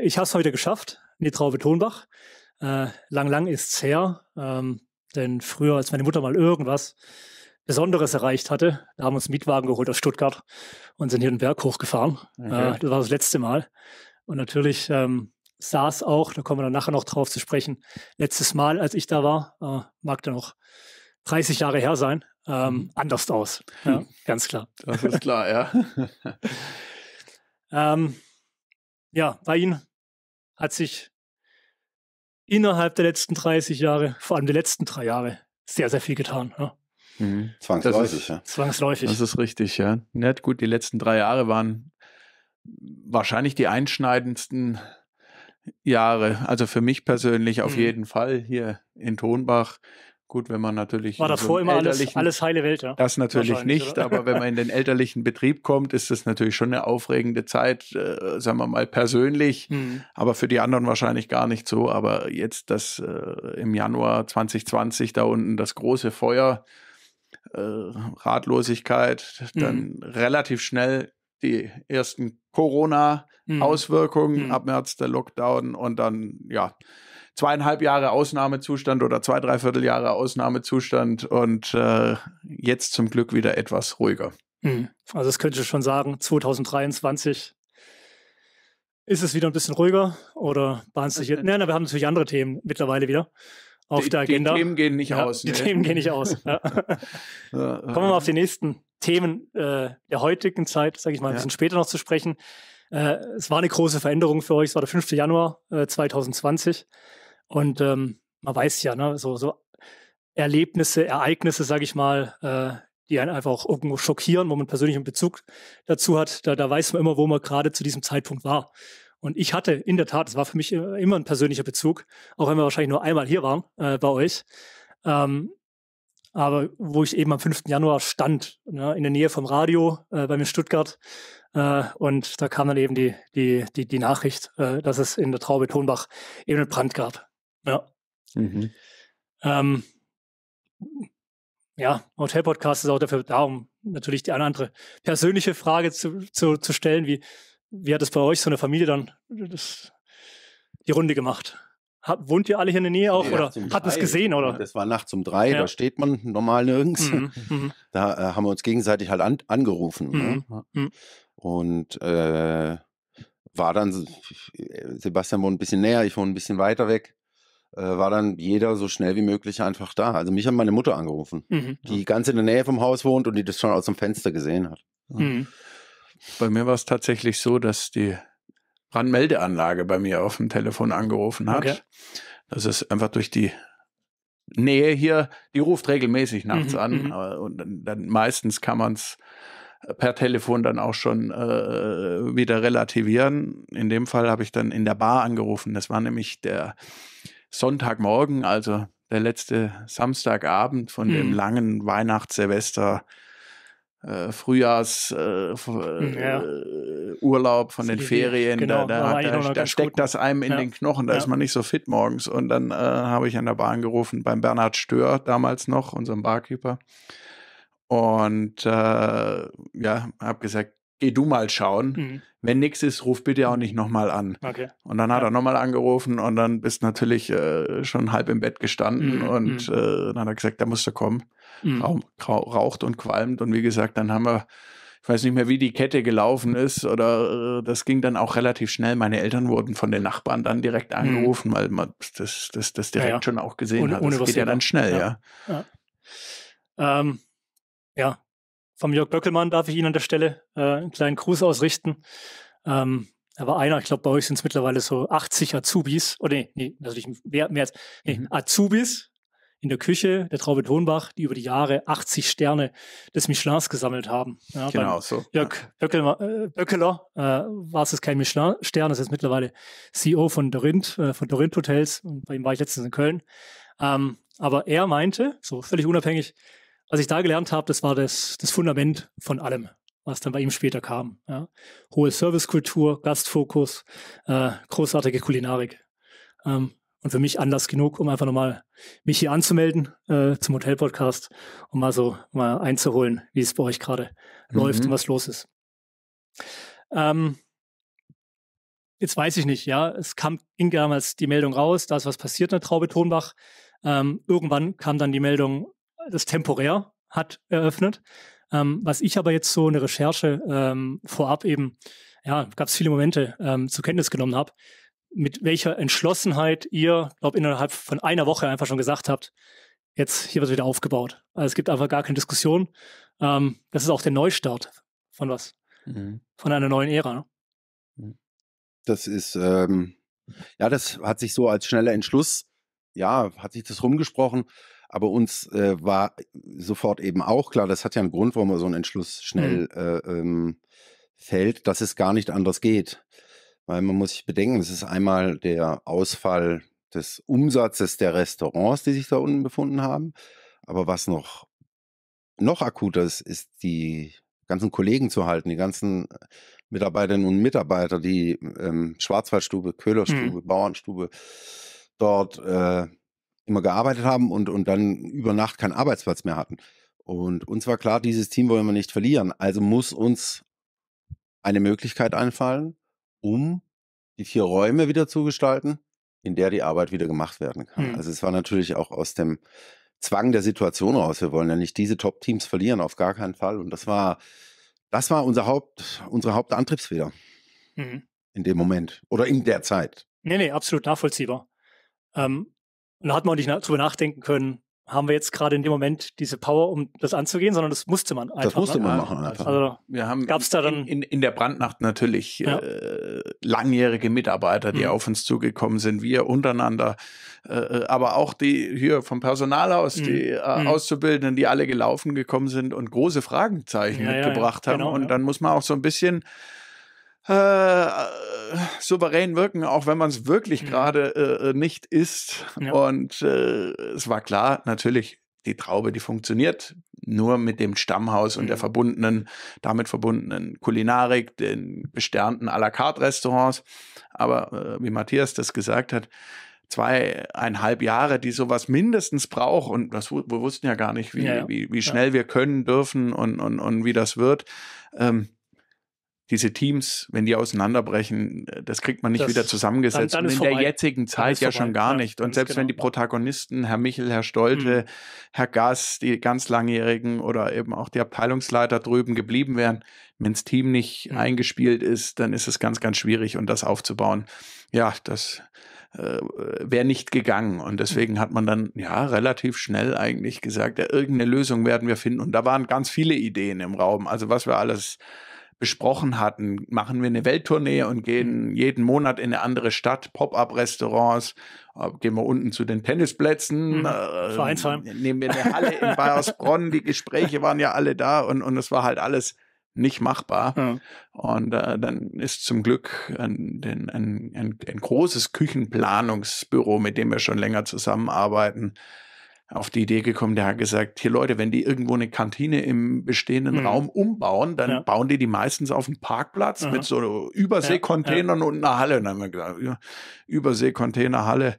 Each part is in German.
Ich habe es mal wieder geschafft, Nitraube Tonbach. Äh, lang, lang ist es her, ähm, denn früher, als meine Mutter mal irgendwas Besonderes erreicht hatte, da haben wir uns einen Mietwagen geholt aus Stuttgart und sind hier den Berg hochgefahren. Äh, okay. Äh, das war das letzte Mal. Und natürlich ähm, saß auch, da kommen wir dann nachher noch drauf zu sprechen, letztes Mal, als ich da war, äh, mag da noch 30 Jahre her sein, ähm, mhm. anders aus. Ja, hm. ganz klar. Das ist klar, ja. ähm, ja, bei Ihnen hat sich innerhalb der letzten 30 Jahre, vor allem der letzten drei Jahre, sehr, sehr viel getan. Ja. Mhm. Zwangsläufig, ist, ja. Zwangsläufig. Das ist richtig, ja. Nett, gut, die letzten drei Jahre waren wahrscheinlich die einschneidendsten Jahre. Also für mich persönlich auf mhm. jeden Fall hier in Tonbach Gut, wenn man natürlich. War davor so immer alles, alles heile Welt, ja? Das natürlich nicht, oder? aber wenn man in den elterlichen Betrieb kommt, ist das natürlich schon eine aufregende Zeit, äh, sagen wir mal persönlich, mhm. aber für die anderen wahrscheinlich gar nicht so. Aber jetzt das äh, im Januar 2020 da unten das große Feuer, äh, Ratlosigkeit, hm. dann mhm. relativ schnell die ersten Corona-Auswirkungen, mhm. ab März der Lockdown und dann, ja, zweieinhalb Jahre Ausnahmezustand oder zwei, dreiviertel Jahre Ausnahmezustand und äh, jetzt zum Glück wieder etwas ruhiger. Mhm. Also das könnte ich schon sagen, 2023 ist es wieder ein bisschen ruhiger oder bahnt sich jetzt. Nein, nein, wir haben natürlich andere Themen mittlerweile wieder auf die, der Agenda. Die Themen gehen nicht ja, aus. Die ne? Themen gehen nicht aus. Ja. Kommen wir mal äh, auf die nächsten Themen äh, der heutigen Zeit, sage ich mal, ein ja. bisschen später noch zu sprechen. Äh, es war eine große Veränderung für euch. Es war der 5. Januar äh, 2020. Und ähm, man weiß ja, ne, so, so Erlebnisse, Ereignisse, sage ich mal, äh, die einen einfach auch irgendwo schockieren, wo man persönlichen Bezug dazu hat, da, da weiß man immer, wo man gerade zu diesem Zeitpunkt war. Und ich hatte in der Tat, es war für mich immer ein persönlicher Bezug, auch wenn wir wahrscheinlich nur einmal hier waren äh, bei euch. Ähm, aber wo ich eben am 5. Januar stand, ne, in der Nähe vom Radio äh, bei mir in Stuttgart. Äh, und da kam dann eben die, die, die, die Nachricht, äh, dass es in der Traube Tonbach eben einen Brand gab. Ja. Mhm. Ähm, ja, Hotel-Podcast ist auch dafür da, um natürlich die eine andere persönliche Frage zu, zu, zu stellen, wie, wie hat es bei euch so eine Familie dann das, die Runde gemacht? Hab, wohnt ihr alle hier in der Nähe auch nee, oder hat es gesehen? Oder? Das war nachts um drei, ja. da steht man normal nirgends. Mhm, mhm. Da äh, haben wir uns gegenseitig halt an, angerufen. Ne? Mhm, ne? Und äh, war dann, äh, Sebastian wohnt ein bisschen näher, ich wohne ein bisschen weiter weg äh, war dann jeder so schnell wie möglich einfach da. Also mich hat meine Mutter angerufen, mhm. die ganz in der Nähe vom Haus wohnt und die das schon aus dem Fenster gesehen hat. Mhm. Bei mir war es tatsächlich so, dass die Brandmeldeanlage bei mir auf dem Telefon angerufen hat. Okay. Das ist einfach durch die Nähe hier, die ruft regelmäßig nachts mhm, an mhm. Äh, und dann, dann meistens kann man es äh, per Telefon dann auch schon äh, wieder relativieren. In dem Fall habe ich dann in der Bar angerufen. Das war nämlich der Sonntagmorgen, also der letzte Samstagabend von hm. dem langen Weihnachts-Silvester. Äh, Frühjahrsurlaub äh, hm, ja. Äh, von den Ferien, genau, da, da, da, da steckt ne? das einem in ja. den Knochen, da ja. ist man nicht so fit morgens. Und dann äh, habe ich an der Bahn gerufen beim Bernhard Stör damals noch, unserem Barkeeper. Und äh, ja, habe gesagt, geh du mal schauen. Mhm. Wenn nichts ist, ruf bitte auch nicht nochmal an. Okay. Und dann hat ja. er nochmal angerufen und dann bist natürlich äh, schon halb im Bett gestanden mhm. und mhm. äh, dann hat er gesagt, da musst du kommen. Mhm. raucht und qualmt und wie gesagt, dann haben wir, ich weiß nicht mehr, wie die Kette gelaufen ist oder äh, das ging dann auch relativ schnell. Meine Eltern wurden von den Nachbarn dann direkt mhm. angerufen, weil man das, das, das direkt ja, ja. schon auch gesehen ohne, hat. Das ohne geht ja dann schnell, ja. ja. Ähm, ja, vom Jörg Böckelmann darf ich Ihnen an der Stelle äh, einen kleinen Gruß ausrichten. Ähm, da war einer, ich glaube, bei euch sind es mittlerweile so 80 Azubis, oder nee, nee, natürlich mehr, mehr als, nee, mhm. Azubis in der Küche der Traube Tonbach, die über die Jahre 80 Sterne des Michelins gesammelt haben. Ja, genau so. Jörg äh, Böckeler äh, war es kein Michelin-Stern, das ist mittlerweile CEO von Dorint, äh, von Dorint Hotels und bei ihm war ich letztens in Köln. Ähm, aber er meinte, so völlig unabhängig, was ich da gelernt habe, das war das, das Fundament von allem, was dann bei ihm später kam. Ja. Hohe Servicekultur, Gastfokus, äh, großartige Kulinarik. Ähm, und für mich Anlass genug, um einfach nochmal mich hier anzumelden äh, zum Hotel-Podcast, um mal so mal einzuholen, wie es bei euch gerade mhm. läuft und mhm. was los ist. Ähm, jetzt weiß ich nicht, ja, es kam, ging damals die Meldung raus, da ist was passiert in der Traube Tonbach. Ähm, irgendwann kam dann die Meldung, das temporär hat eröffnet. Ähm, was ich aber jetzt so eine Recherche ähm, vorab eben, ja, gab es viele Momente ähm, zur Kenntnis genommen habe, mit welcher Entschlossenheit ihr, glaube innerhalb von einer Woche einfach schon gesagt habt, jetzt hier wird wieder aufgebaut. Also es gibt einfach gar keine Diskussion. Ähm, das ist auch der Neustart von was? Mhm. Von einer neuen Ära. Ne? Mhm. Das ist, ähm, ja, das hat sich so als schneller Entschluss, ja, hat sich das rumgesprochen aber uns äh, war sofort eben auch klar, das hat ja einen Grund, warum man so einen Entschluss schnell mhm. äh, ähm, fällt, dass es gar nicht anders geht. Weil man muss sich bedenken, es ist einmal der Ausfall des Umsatzes der Restaurants, die sich da unten befunden haben. Aber was noch, noch akuter ist, ist die ganzen Kollegen zu halten, die ganzen äh, Mitarbeiterinnen und Mitarbeiter, die ähm, Schwarzwaldstube, Köhlerstube, mhm. Bauernstube dort äh, immer gearbeitet haben und, und dann über Nacht keinen Arbeitsplatz mehr hatten. Und uns war klar, dieses Team wollen wir nicht verlieren. Also muss uns eine Möglichkeit einfallen, um die vier Räume wieder zu gestalten, in der die Arbeit wieder gemacht werden kann. Mhm. Also es war natürlich auch aus dem Zwang der Situation raus. Wir wollen ja nicht diese Top-Teams verlieren, auf gar keinen Fall. Und das war, das war unser Haupt, unsere Hauptantriebsfeder mhm. in dem Moment oder in der Zeit. Nee, nee, absolut nachvollziehbar. Ähm, und da hat man auch nicht drüber nachdenken können, haben wir jetzt gerade in dem Moment diese Power, um das anzugehen, sondern das musste man einfach. machen. Das musste ne? man machen. Einfach. Also, wir haben gab's da dann in, in der Brandnacht natürlich ja. äh, langjährige Mitarbeiter, die mhm. auf uns zugekommen sind, wir untereinander, äh, äh, aber auch die hier vom Personal aus, mhm. die äh, mhm. Auszubildenden, die alle gelaufen gekommen sind und große Fragenzeichen ja, mitgebracht genau, ja, genau, haben. und dann muss man auch so ein bisschen äh, souverän wirken, auch wenn man es wirklich mhm. gerade äh, äh, nicht ist. Ja. Und äh, es war klar, natürlich, die Traube, die funktioniert nur mit dem Stammhaus und der mhm. verbundenen, damit verbundenen Kulinarik, den besternten à la carte Restaurants. Aber äh, wie Matthias das gesagt hat, zweieinhalb Jahre, die sowas mindestens braucht. Und das, wir wussten ja gar nicht, wie, ja, ja. wie, wie schnell ja. wir können dürfen und, und, und wie das wird. Ähm, diese Teams, wenn die auseinanderbrechen, äh, das kriegt man nicht das, wieder zusammengesetzt. Dann, dann und in vorbei. der jetzigen Zeit ja vorbei. schon gar ja, nicht. Und selbst genau. wenn die Protagonisten, Herr Michel, Herr Stolte, mhm. Herr Gass, die ganz langjährigen oder eben auch die Abteilungsleiter drüben geblieben wären, wenn das Team nicht mhm. eingespielt ist, dann ist es ganz, ganz schwierig und um das aufzubauen. Ja, das äh, wäre nicht gegangen. Und mhm. deswegen hat man dann ja relativ schnell eigentlich gesagt, ja, irgendeine Lösung werden wir finden. Und da waren ganz viele Ideen im Raum. Also was wir alles besprochen hatten, machen wir eine Welttournee und gehen mhm. jeden Monat in eine andere Stadt, Pop-up-Restaurants, äh, gehen wir unten zu den Tennisplätzen, mhm. äh, nehmen wir eine Halle in Bayersbronn, die Gespräche waren ja alle da und, und es war halt alles nicht machbar. Mhm. Und äh, dann ist zum Glück ein, ein, ein, ein großes Küchenplanungsbüro, mit dem wir schon länger zusammenarbeiten, auf die Idee gekommen, der hat gesagt, hier Leute, wenn die irgendwo eine Kantine im bestehenden mhm. Raum umbauen, dann ja. bauen die die meistens auf dem Parkplatz Aha. mit so Überseekontainern ja, ja. und einer Halle. Und dann haben wir gesagt, Überseecontainer, Halle,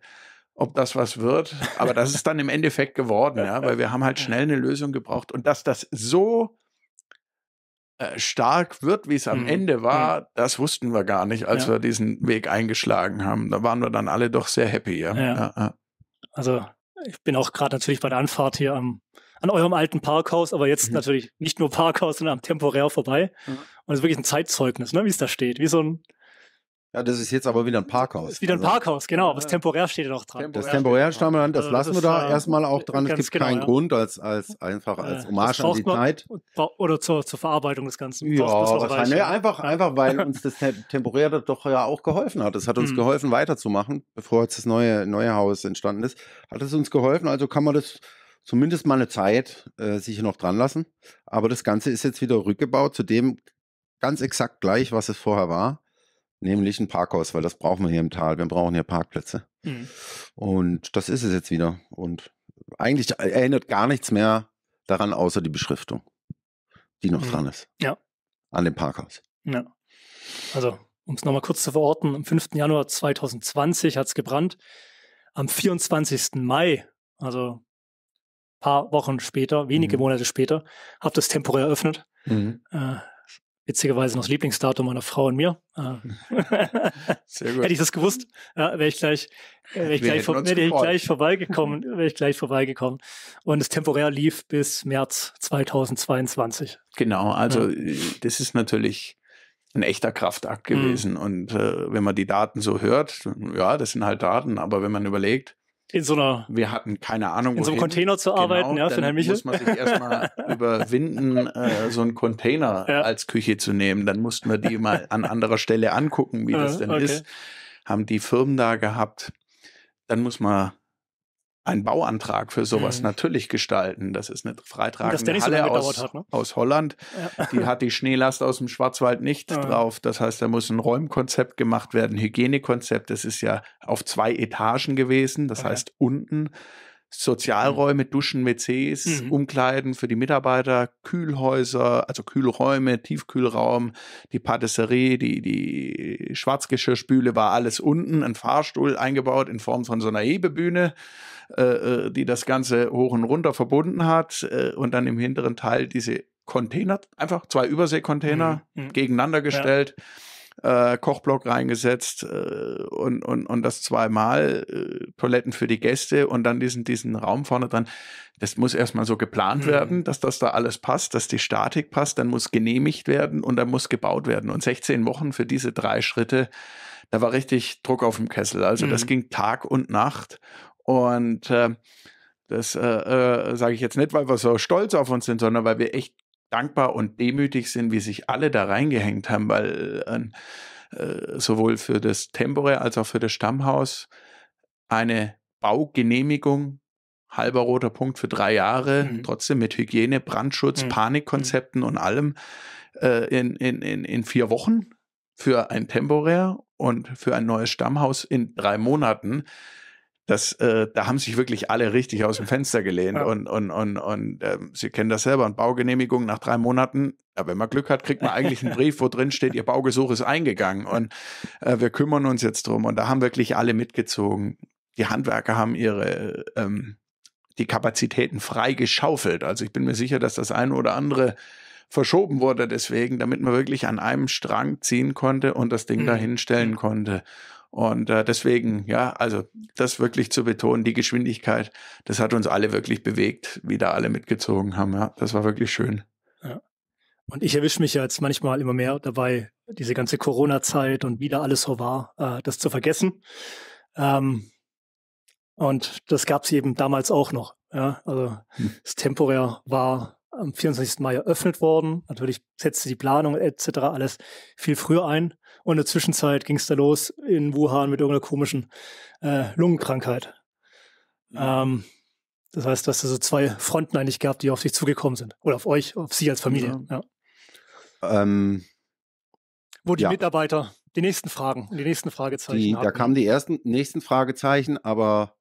ob das was wird. Aber das ist dann im Endeffekt geworden, ja, weil wir haben halt schnell eine Lösung gebraucht. Und dass das so äh, stark wird, wie es am mhm. Ende war, mhm. das wussten wir gar nicht, als wir diesen Weg eingeschlagen haben. Da waren wir dann alle doch sehr happy. Ja. Also ich bin auch gerade natürlich bei der Anfahrt hier am, an eurem alten Parkhaus, aber jetzt mhm. natürlich nicht nur Parkhaus, sondern am temporär vorbei. Mhm. Und es ist wirklich ein Zeitzeugnis, ne, wie es da steht. Wie so ein, ja, das ist jetzt aber wieder ein Parkhaus. Ist wieder ein also, Parkhaus, genau. Aber das temporär steht ja noch dran. Temporär das temporär steht dran, das also lassen das wir da erstmal auch dran. Es gibt genau, keinen ja. Grund als, als einfach als Hommage an die Zeit. Oder zur, zur Verarbeitung des Ganzen. Ja, wahrscheinlich. Ja, einfach, einfach, weil uns das temporär doch ja auch geholfen hat. Es hat uns hm. geholfen, weiterzumachen, bevor jetzt das neue, neue Haus entstanden ist. Hat es uns geholfen, also kann man das zumindest mal eine Zeit äh, sicher noch dran lassen. Aber das Ganze ist jetzt wieder rückgebaut zu dem ganz exakt gleich, was es vorher war nämlich ein Parkhaus, weil das brauchen wir hier im Tal. Wir brauchen hier Parkplätze. Mhm. Und das ist es jetzt wieder. Und eigentlich erinnert gar nichts mehr daran, außer die Beschriftung, die noch mhm. dran ist. Ja. An dem Parkhaus. Ja. Also, um es nochmal kurz zu verorten, am 5. Januar 2020 hat es gebrannt. Am 24. Mai, also ein paar Wochen später, wenige mhm. Monate später, habe das temporär eröffnet. Mhm. Äh, witzigerweise noch das Lieblingsdatum meiner Frau und mir. Äh, Sehr gut. Hätte ich das gewusst, ja, wäre ich gleich, äh, wäre ich, gleich, vor, wäre ich gleich vorbeigekommen, wäre ich gleich vorbeigekommen. Und es temporär lief bis März 2022. Genau, also ja. Äh, das ist natürlich ein echter Kraftakt mhm. gewesen. Mhm. Und äh, wenn man die Daten so hört, ja, das sind halt Daten, aber wenn man überlegt, in so einer wir hatten keine Ahnung in so einem wohin. Container zu genau, arbeiten genau, ja für Herrn Michel muss man sich erstmal überwinden äh, so einen Container ja. als Küche zu nehmen dann mussten wir die mal an anderer Stelle angucken wie das denn okay. ist haben die Firmen da gehabt dann muss man einen Bauantrag für sowas mhm. natürlich gestalten. Das ist eine freitragende das Halle aus, hat, ne? aus Holland. Ja. Die hat die Schneelast aus dem Schwarzwald nicht ja. drauf. Das heißt, da muss ein Räumkonzept gemacht werden, Hygienekonzept. Das ist ja auf zwei Etagen gewesen. Das okay. heißt, unten Mhm. Sozialräume, Duschen, WCs, mhm. Umkleiden für die Mitarbeiter, Kühlhäuser, also Kühlräume, Tiefkühlraum, die Patisserie, die, die Schwarzgeschirrspüle war alles unten, ein Fahrstuhl eingebaut in Form von so einer Hebebühne, äh, äh die das Ganze hoch und runter verbunden hat äh, und dann im hinteren Teil diese Container, einfach zwei Überseekontainer mhm. mhm. gegeneinander gestellt. Ja äh, Kochblock reingesetzt äh, und, und, und das zweimal, äh, Toiletten für die Gäste und dann diesen, diesen Raum vorne dran. Das muss erstmal so geplant mhm. werden, dass das da alles passt, dass die Statik passt, dann muss genehmigt werden und dann muss gebaut werden. Und 16 Wochen für diese drei Schritte, da war richtig Druck auf dem Kessel. Also mhm. das ging Tag und Nacht. Und äh, das äh, äh, sage ich jetzt nicht, weil wir so stolz auf uns sind, sondern weil wir echt dankbar und demütig sind, wie sich alle da reingehängt haben, weil ähm, äh, sowohl für das Tempore als auch für das Stammhaus eine Baugenehmigung, halber roter Punkt für drei Jahre, mhm. trotzdem mit Hygiene, Brandschutz, mhm. mhm. Panikkonzepten mhm. und allem äh, in, in, in, in vier Wochen für ein Temporär und für ein neues Stammhaus in drei Monaten das, äh, da haben sich wirklich alle richtig aus dem Fenster gelehnt. Ja. Und, und, und, und äh, Sie kennen das selber, eine Baugenehmigung nach drei Monaten, ja, wenn man Glück hat, kriegt man eigentlich einen Brief, wo drin steht, Ihr Baugesuch ist eingegangen und äh, wir kümmern uns jetzt drum. Und da haben wirklich alle mitgezogen. Die Handwerker haben ihre ähm, die Kapazitäten frei geschaufelt. Also ich bin mir sicher, dass das eine oder andere verschoben wurde deswegen, damit man wirklich an einem Strang ziehen konnte und das Ding mhm. dahinstellen konnte. Und äh, deswegen, ja, also das wirklich zu betonen, die Geschwindigkeit, das hat uns alle wirklich bewegt, wie da alle mitgezogen haben. Ja, das war wirklich schön. Ja. Und ich erwische mich ja jetzt manchmal immer mehr dabei, diese ganze Corona-Zeit und wie da alles so war, äh, das zu vergessen. Ähm, und das gab es eben damals auch noch. Ja? Also hm. das temporär war am 24. Mai eröffnet worden. Natürlich setzte die Planung etc. alles viel früher ein. Und in der Zwischenzeit ging es da los in Wuhan mit irgendeiner komischen äh, Lungenkrankheit. Ähm, das heißt, dass es so zwei Fronten eigentlich gab, die auf sich zugekommen sind. Oder auf euch, auf Sie als Familie. Ja. ja. Ähm, Wo die ja. Mitarbeiter die nächsten Fragen und die nächsten Fragezeichen die, Da kamen die ersten, nächsten Fragezeichen, aber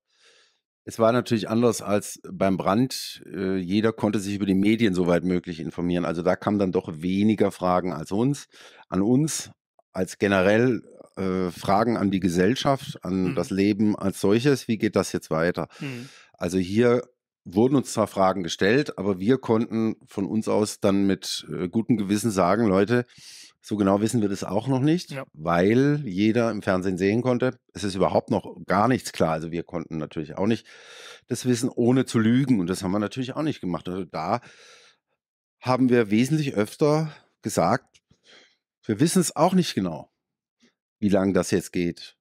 es war natürlich anders als beim Brand. Äh, jeder konnte sich über die Medien soweit möglich informieren. Also da kamen dann doch weniger Fragen als uns, an uns als generell äh, Fragen an die Gesellschaft, an mhm. das Leben als solches, wie geht das jetzt weiter? Mhm. Also hier wurden uns zwar Fragen gestellt, aber wir konnten von uns aus dann mit äh, gutem Gewissen sagen, Leute, so genau wissen wir das auch noch nicht, ja. weil jeder im Fernsehen sehen konnte. Es ist überhaupt noch gar nichts klar. Also wir konnten natürlich auch nicht das wissen, ohne zu lügen. Und das haben wir natürlich auch nicht gemacht. Also da haben wir wesentlich öfter gesagt, wir wissen es auch nicht genau, wie lange das jetzt geht,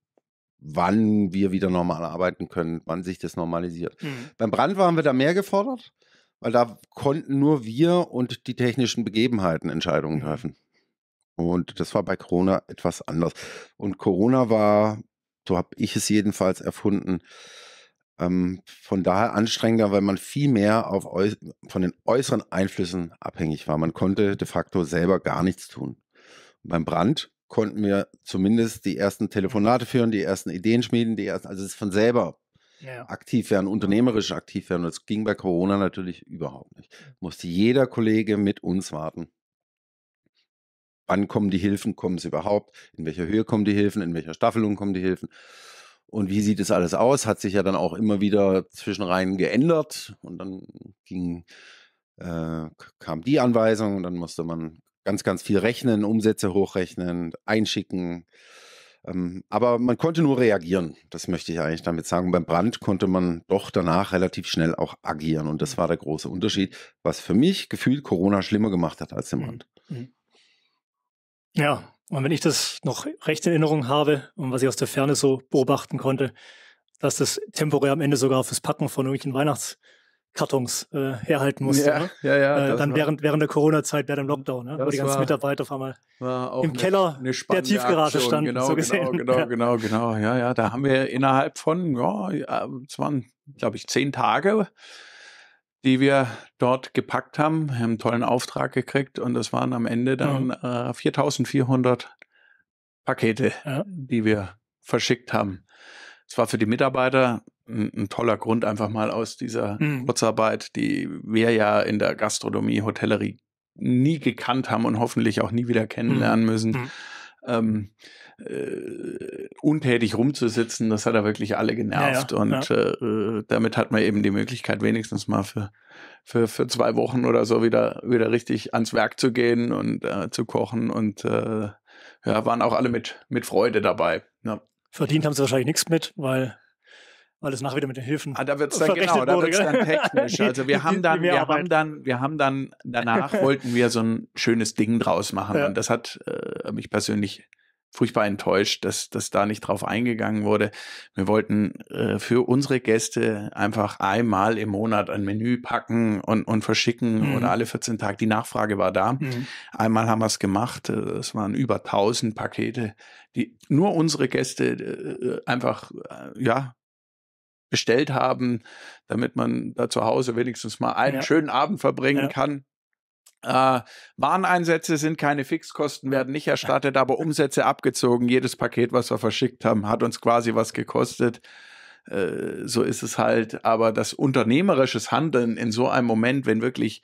wann wir wieder normal arbeiten können, wann sich das normalisiert. Mhm. Beim Brand waren wir da mehr gefordert, weil da konnten nur wir und die technischen Begebenheiten Entscheidungen mhm. treffen. Und das war bei Corona etwas anders. Und Corona war, so habe ich es jedenfalls erfunden, ähm, von daher anstrengender, weil man viel mehr auf von den äußeren Einflüssen abhängig war. Man konnte de facto selber gar nichts tun beim Brand konnten wir zumindest die ersten mhm. Telefonate führen, die ersten Ideen schmieden, die ersten, also es von selber ja. aktiv werden, unternehmerisch aktiv werden. das ging bei Corona natürlich überhaupt nicht. Hm. Musste jeder Kollege mit uns warten. Wann kommen die Hilfen? Kommen sie überhaupt? In welcher Höhe kommen die Hilfen? In welcher Staffelung kommen die Hilfen? Und wie sieht es alles aus? Hat sich ja dann auch immer wieder zwischenreihen geändert. Und dann ging, äh, kam die Anweisung und dann musste man ganz, ganz viel rechnen, Umsätze hochrechnen, einschicken. Ähm, aber man konnte nur reagieren, das möchte ich eigentlich damit sagen. Beim Brand konnte man doch danach relativ schnell auch agieren und das mhm. war der große Unterschied, was für mich gefühlt Corona schlimmer gemacht hat als den mhm. Brand. Mhm. Ja, und wenn ich das noch recht in Erinnerung habe und was ich aus der Ferne so beobachten konnte, dass das temporär am Ende sogar fürs Packen von irgendwelchen Weihnachts- Kartons äh, herhalten musste. Ja, ne? ja, ja. Äh, dann während, während der Corona-Zeit, während dem Lockdown, ne? wo die ganzen war, Mitarbeiter auf einmal im eine, Keller eine der Tiefgarage Aktion. standen. Genau, so genau, genau, ja. genau, genau. Ja, ja, da haben wir innerhalb von, ja, es waren, glaube ich, zehn Tage, die wir dort gepackt haben. Wir haben einen tollen Auftrag gekriegt und das waren am Ende dann ja. Mhm. äh, 4400 Pakete, ja. die wir verschickt haben es war für die Mitarbeiter ein, ein, toller Grund, einfach mal aus dieser mhm. Kurzarbeit, die wir ja in der Gastronomie, Hotellerie nie gekannt haben und hoffentlich auch nie wieder mhm. kennenlernen müssen, mhm. ähm, äh, untätig rumzusitzen, das hat er wirklich alle genervt. Ja, ja, und ja. Äh, äh, damit hat man eben die Möglichkeit, wenigstens mal für, für, für zwei Wochen oder so wieder, wieder richtig ans Werk zu gehen und äh, zu kochen. Und äh, ja, waren auch alle mit, mit Freude dabei. Ja. Ne? Verdient haben sie wahrscheinlich nichts mit, weil weil es nachher wieder mit den Hilfen. Ah, da wird es dann genau, da wird dann technisch. Also wir haben dann, wir haben dann, wir haben dann danach wollten wir so ein schönes Ding draus machen. Ja. Und das hat äh, mich persönlich furchtbar enttäuscht, dass, dass da nicht drauf eingegangen wurde. Wir wollten äh, für unsere Gäste einfach einmal im Monat ein Menü packen und, und verschicken mhm. oder alle 14 Tage. Die Nachfrage war da. Mhm. Einmal haben wir es gemacht. Äh, es waren über 1000 Pakete, die nur unsere Gäste äh, äh, einfach, äh, ja, bestellt haben, damit man da zu Hause wenigstens mal einen ja. schönen Abend verbringen ja. kann. Äh, Wareneinsätze sind keine Fixkosten, werden nicht erstattet, aber Umsätze abgezogen. Jedes Paket, was wir verschickt haben, hat uns quasi was gekostet. Äh, so ist es halt. Aber das unternehmerisches Handeln in so einem Moment, wenn wirklich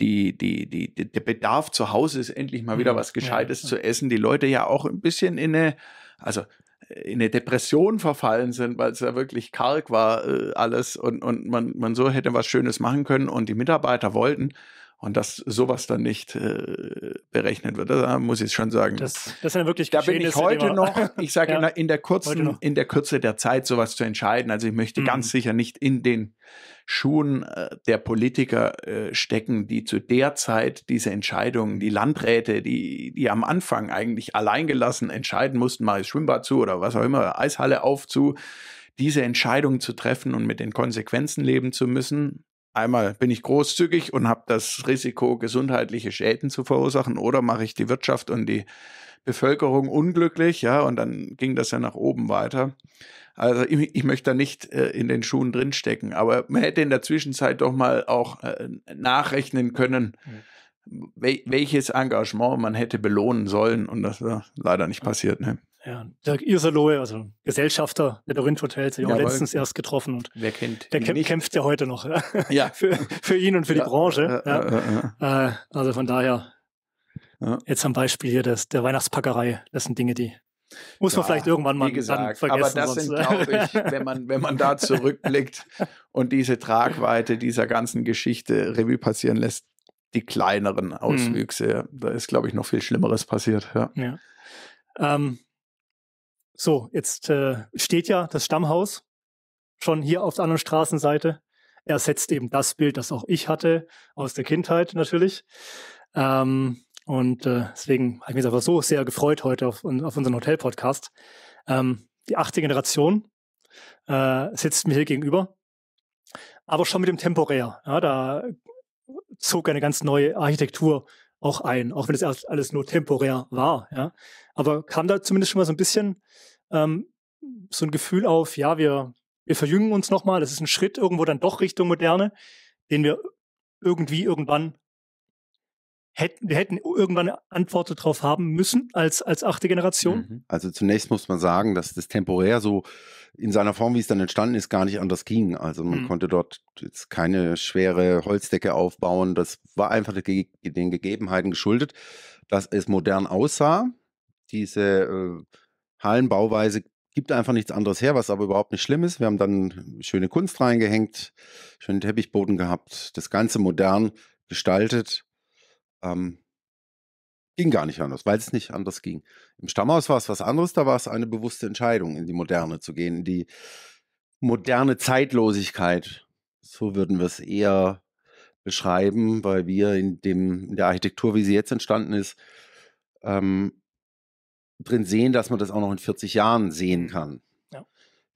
die, die, die, die der Bedarf zu Hause ist, endlich mal wieder mhm. was Gescheites ja. zu essen, die Leute ja auch ein bisschen in eine, also in eine Depression verfallen sind, weil es ja wirklich karg war äh, alles und, und man, man so hätte was Schönes machen können und die Mitarbeiter wollten und dass sowas dann nicht äh, berechnet wird. Da muss ich schon sagen. Das, das sind wirklich Da bin ich heute noch, ich sage ja, in, der, in, der in der Kürze der Zeit sowas zu entscheiden. Also ich möchte mhm. ganz sicher nicht in den Schuhen äh, der Politiker äh, stecken, die zu der Zeit diese Entscheidungen, die Landräte, die, die am Anfang eigentlich alleingelassen entscheiden mussten, mal das Schwimmbad zu oder was auch immer, Eishalle auf zu, diese Entscheidung zu treffen und mit den Konsequenzen leben zu müssen Einmal bin ich großzügig und habe das Risiko, gesundheitliche Schäden zu verursachen, oder mache ich die Wirtschaft und die Bevölkerung unglücklich, ja, und dann ging das ja nach oben weiter. Also ich, ich möchte da nicht äh, in den Schuhen drinstecken, aber man hätte in der Zwischenzeit doch mal auch äh, nachrechnen können, mhm. wel welches Engagement man hätte belohnen sollen, und das ist leider nicht passiert. Ne? ja, Dirk Iserlohe, also Gesellschafter der Dorint Hotels, ja, letztens erst getroffen und wer kennt der kämpft, kämpft ja heute noch ja. ja. für, für ihn und für ja. die Branche. Ja. Äh, also von daher, jetzt am Beispiel hier des, der Weihnachtspackerei, das sind Dinge, die muss man vielleicht irgendwann mal wie gesagt, vergessen. Aber das sonst. sind, äh, glaube ich, wenn man, wenn man da zurückblickt und diese Tragweite dieser ganzen Geschichte Revue passieren lässt, die kleineren hm. Auswüchse. Hm. Da ist, glaube ich, noch viel Schlimmeres passiert. Ja. Ähm, so, jetzt äh, steht ja das Stammhaus schon hier auf der anderen Straßenseite. Er setzt eben das Bild, das auch ich hatte, aus der Kindheit natürlich. Ähm, und äh, deswegen habe ich mich einfach so sehr gefreut heute auf, auf unseren Hotel-Podcast. Ähm, die achte Generation äh, sitzt mir hier gegenüber, aber schon mit dem Temporär. Ja, da zog eine ganz neue Architektur auch ein, auch wenn es alles nur temporär war. Ja. Aber kam da zumindest schon mal so ein bisschen ähm, so ein Gefühl auf, ja, wir, wir verjüngen uns nochmal, das ist ein Schritt irgendwo dann doch Richtung Moderne, den wir irgendwie irgendwann hätten, wir hätten irgendwann eine Antwort darauf haben müssen als, als achte Generation. Mhm. Also zunächst muss man sagen, dass das temporär so in seiner Form, wie es dann entstanden ist, gar nicht anders ging. Also man mhm. konnte dort jetzt keine schwere Holzdecke aufbauen. Das war einfach den Gegebenheiten geschuldet, dass es modern aussah. Diese äh, Hallenbauweise gibt einfach nichts anderes her, was aber überhaupt nicht schlimm ist. Wir haben dann äh, schöne Kunst reingehängt, schönen Teppichboden gehabt, das Ganze modern gestaltet. Ähm, ging gar nicht anders, weil es nicht anders ging. Im Stammhaus war es was anderes, da war es eine bewusste Entscheidung, in die Moderne zu gehen, in die moderne Zeitlosigkeit. So würden wir es eher beschreiben, weil wir in, dem, in der Architektur, wie sie jetzt entstanden ist, ähm, drin sehen, dass man das auch noch in 40 Jahren sehen mhm. kann.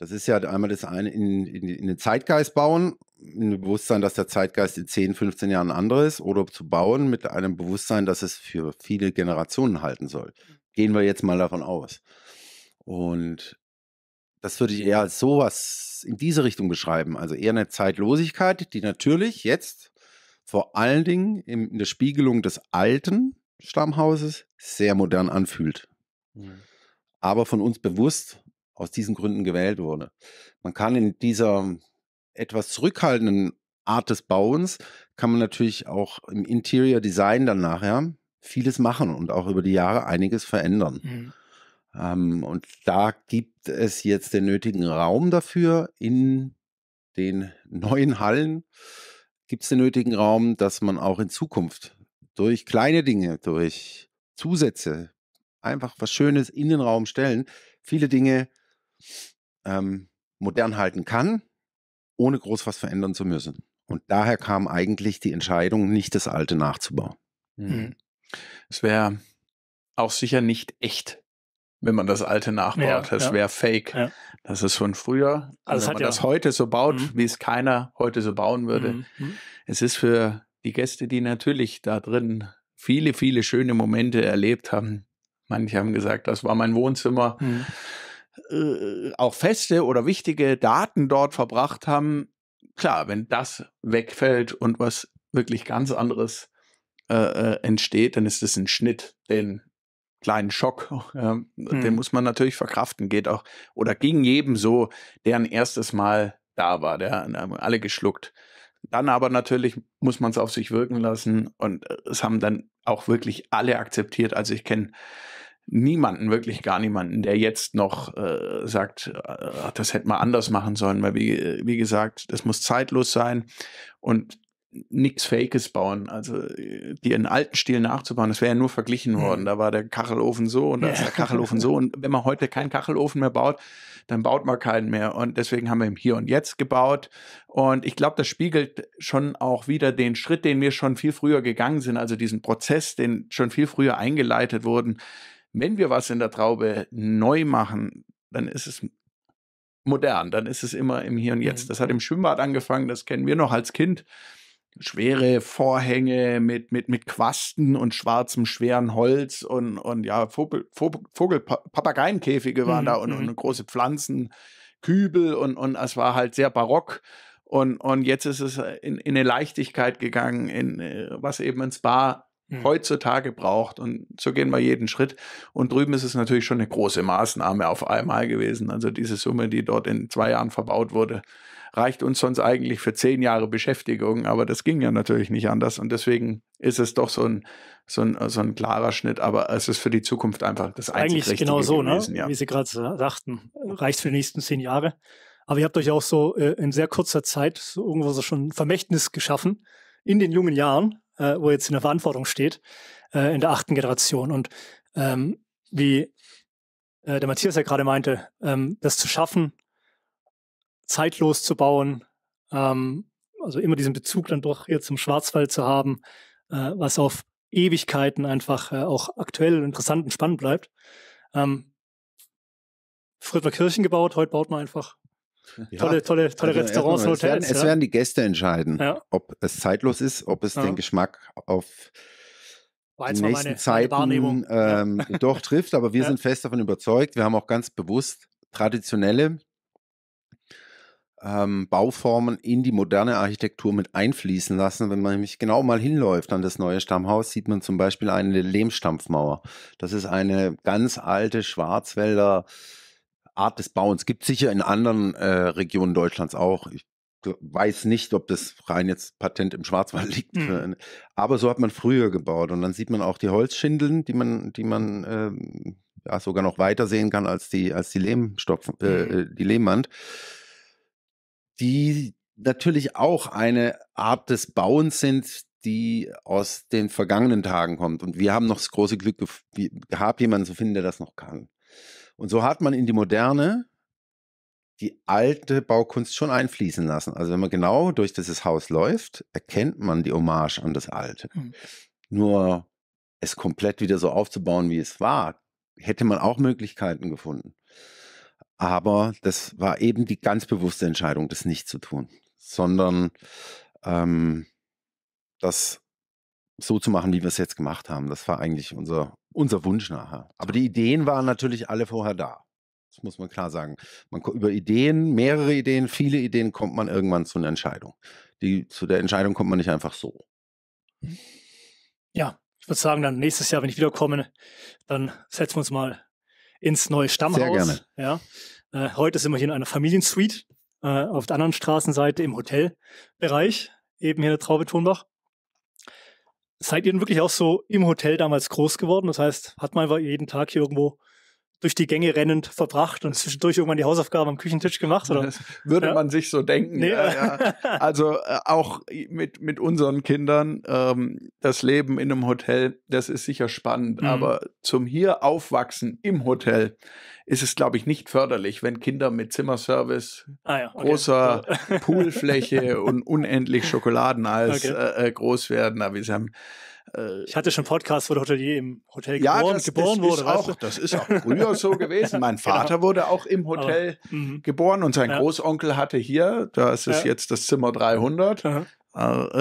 Das ist ja einmal das eine, in, in, in den Zeitgeist bauen, in dem Bewusstsein, dass der Zeitgeist in 10, 15 Jahren anderes ist, oder zu bauen mit einem Bewusstsein, dass es für viele Generationen halten soll. Gehen wir jetzt mal davon aus. Und das würde ich eher als sowas in diese Richtung beschreiben. Also eher eine Zeitlosigkeit, die natürlich jetzt vor allen Dingen in der Spiegelung des alten Stammhauses sehr modern anfühlt. Mhm. aber von uns bewusst aus diesen Gründen gewählt wurde. Man kann in dieser etwas zurückhaltenden Art des Bauens, kann man natürlich auch im Interior Design dann nachher vieles machen und auch über die Jahre einiges verändern. Mhm. Ähm, und da gibt es jetzt den nötigen Raum dafür in den neuen Hallen. Gibt es den nötigen Raum, dass man auch in Zukunft durch kleine Dinge, durch Zusätze, einfach was Schönes in den Raum stellen, viele Dinge ähm, modern halten kann, ohne groß was verändern zu müssen. Und daher kam eigentlich die Entscheidung, nicht das Alte nachzubauen. Mhm. mhm. Es wäre auch sicher nicht echt, wenn man das Alte nachbaut. Ja, das ja. wäre fake. Ja. Das ist von früher. Also wenn man das heute so baut, mhm. wie es keiner heute so bauen würde. Mhm. mhm. Es ist für die Gäste, die natürlich da drin viele, viele schöne Momente erlebt haben, Manche haben gesagt, das war mein Wohnzimmer. Mhm. Äh, auch feste oder wichtige Daten dort verbracht haben. Klar, wenn das wegfällt und was wirklich ganz anderes äh, äh entsteht, dann ist das ein Schnitt, den kleinen Schock, äh, hm. den mhm. muss man natürlich verkraften, geht auch oder ging jedem so, der ein erstes Mal da war, der haben alle geschluckt. Dann aber natürlich muss man es auf sich wirken lassen und äh, es haben dann auch wirklich alle akzeptiert. Also ich kenne niemanden, wirklich gar niemanden, der jetzt noch äh, sagt, äh, das hätte man anders machen sollen, weil wie, äh, wie gesagt, das muss zeitlos sein und nichts Fakes bauen. Also äh, die in alten Stil nachzubauen, das wäre ja nur verglichen worden. Mhm. Da war der Kachelofen so und da ist der Kachelofen so. Und wenn man heute keinen Kachelofen mehr baut, dann baut man keinen mehr. Und deswegen haben wir ihn Hier und Jetzt gebaut. Und ich glaube, das spiegelt schon auch wieder den Schritt, den wir schon viel früher gegangen sind, also diesen Prozess, den schon viel früher eingeleitet wurden, wenn wir was in der Traube neu machen, dann ist es modern, dann ist es immer im Hier und Jetzt. Mhm. Das hat im Schwimmbad angefangen, das kennen wir noch als Kind. Schwere Vorhänge mit, mit, mit Quasten und schwarzem, schweren Holz und, und ja, Vogel, Vogel Papageienkäfige waren mhm. da und, und mhm. große Pflanzen, Kübel und, und es war halt sehr barock. Und, und jetzt ist es äh, in, in eine Leichtigkeit gegangen, in, äh, was eben ein Spa hm. heutzutage braucht. Und so gehen wir jeden Schritt. Und drüben ist es natürlich schon eine große Maßnahme auf einmal gewesen. Also diese Summe, die dort in zwei Jahren verbaut wurde, reicht uns sonst eigentlich für zehn Jahre Beschäftigung, aber das ging ja natürlich nicht anders und deswegen ist es doch so ein, so ein, so ein klarer Schnitt, aber es ist für die Zukunft einfach das einzige Eigentlich Richtige genau so, ne? gewesen, ne? Ja. wie Sie gerade sagten, reicht für die nächsten zehn Jahre. Aber ihr habt euch auch so äh, in sehr kurzer Zeit so irgendwo so schon ein Vermächtnis geschaffen in den jungen Jahren, äh, wo jetzt in der Verantwortung steht, äh, in der achten Generation. Und ähm, wie äh, der Matthias ja gerade meinte, ähm, das zu schaffen, zeitlos zu bauen, ähm, also immer diesen Bezug dann doch hier zum Schwarzwald zu haben, äh, was auf Ewigkeiten einfach äh, auch aktuell interessant und spannend bleibt. Ähm, war Kirchen gebaut, heute baut man einfach ja, tolle, tolle, tolle also Restaurants und Hotels. Es werden, ja. es werden, die Gäste entscheiden, ja. ob es zeitlos ist, ob es den Geschmack auf War die nächsten meine, Zeiten meine ähm, doch trifft. Aber wir sind fest davon überzeugt. Wir haben auch ganz bewusst traditionelle ähm, Bauformen in die moderne Architektur mit einfließen lassen. Wenn man nämlich genau mal hinläuft an das neue Stammhaus, sieht man zum Beispiel eine Lehmstampfmauer. Das ist eine ganz alte Schwarzwälder Art des Bauens. Gibt sicher in anderen äh, Regionen Deutschlands auch. Ich weiß nicht, ob das rein jetzt Patent im Schwarzwald liegt. Mhm. Aber so hat man früher gebaut. Und dann sieht man auch die Holzschindeln, die man, die man äh, ja, sogar noch weiter sehen kann als die, als die Lehmstopf, äh, mhm. äh, die Lehmwand. Die natürlich auch eine Art des Bauens sind, die aus den vergangenen Tagen kommt. Und wir haben noch das große Glück ge gehabt, jemanden zu finden, der das noch kann. Und so hat man in die moderne die alte Baukunst schon einfließen lassen. Also wenn man genau durch dieses Haus läuft, erkennt man die Hommage an das Alte. Mhm. Nur es komplett wieder so aufzubauen, wie es war, hätte man auch Möglichkeiten gefunden. Aber das war eben die ganz bewusste Entscheidung, das nicht zu tun, sondern ähm, das so zu machen, wie wir es jetzt gemacht haben. Das war eigentlich unser unser Wunsch nachher. Aber die Ideen waren natürlich alle vorher da. Das muss man klar sagen. Man, über Ideen, mehrere Ideen, viele Ideen kommt man irgendwann zu einer Entscheidung. Die, zu der Entscheidung kommt man nicht einfach so. Mhm. Ja, ich würde sagen, dann nächstes Jahr, wenn ich wiederkomme, dann setzen wir uns mal ins neue Stammhaus. Sehr gerne. Ja. Äh, heute sind wir hier in einer Familiensuite äh, auf der anderen Straßenseite im Hotelbereich, eben hier in der Traube Thunbach. Seid ihr denn wirklich auch so im Hotel damals groß geworden? Das heißt, hat man einfach jeden Tag hier irgendwo durch die Gänge rennend verbracht und zwischendurch irgendwann die Hausaufgaben am Küchentisch gemacht, oder? Das würde ja. man sich so denken. Nee. Ja, ja. Also äh, auch mit, mit unseren Kindern, ähm, das Leben in einem Hotel, das ist sicher spannend, mhm. aber zum hier aufwachsen im Hotel ist es, glaube ich, nicht förderlich, wenn Kinder mit Zimmerservice, ah, okay. großer also Poolfläche und unendlich Schokoladeneis okay. Äh, äh, groß werden. Aber sie haben äh, ich hatte schon Podcasts, wo der Hotelier im Hotel ja, geboren, das, geboren das wurde. Ist auch, das ist auch früher so gewesen. Mein genau. Vater genau. wurde auch im Hotel Aber, mhm. geboren und sein ja. Großonkel hatte hier, das ist ja. jetzt das Zimmer 300, äh, äh,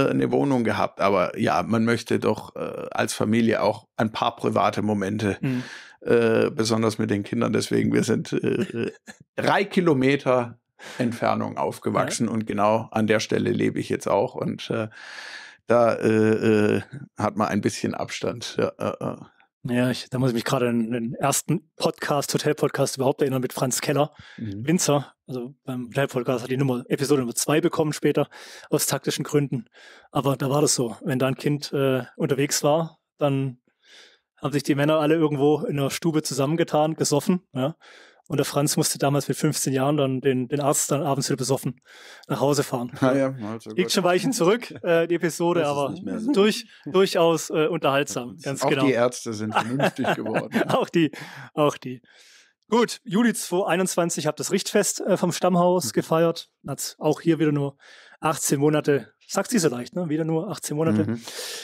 eine Wohnung gehabt. Aber ja, man möchte doch äh, als Familie auch ein paar private Momente. Mhm. Äh, besonders mit den Kindern. Deswegen, wir sind äh, drei Kilometer Entfernung aufgewachsen ja. und genau an der Stelle lebe ich jetzt auch und äh, da äh, äh, hat man ein bisschen Abstand. Ja, äh, äh, ja, ich, da muss ich mich gerade an den ersten Podcast, Hotel-Podcast überhaupt erinnern mit Franz Keller, mhm. Winzer. Also beim Hotel-Podcast hat die Nummer, Episode Nummer zwei bekommen später, aus taktischen Gründen. Aber da war das so. Wenn da ein Kind äh, unterwegs war, dann haben sich die Männer alle irgendwo in der Stube zusammengetan, gesoffen, ja, und der Franz musste damals mit 15 Jahren dann den, den Arzt dann abends wieder besoffen nach Hause fahren. Ah, ja, also Liegt schon Weichen zurück, äh, die Episode, aber so. durch, durchaus äh, unterhaltsam. Ganz auch genau. die Ärzte sind vernünftig geworden. auch die, auch die. Gut, Juli 2021 habt das Richtfest äh, vom Stammhaus mhm. gefeiert. Hat auch hier wieder nur 18 Monate, sagt sie so leicht, ne? wieder nur 18 Monate mhm.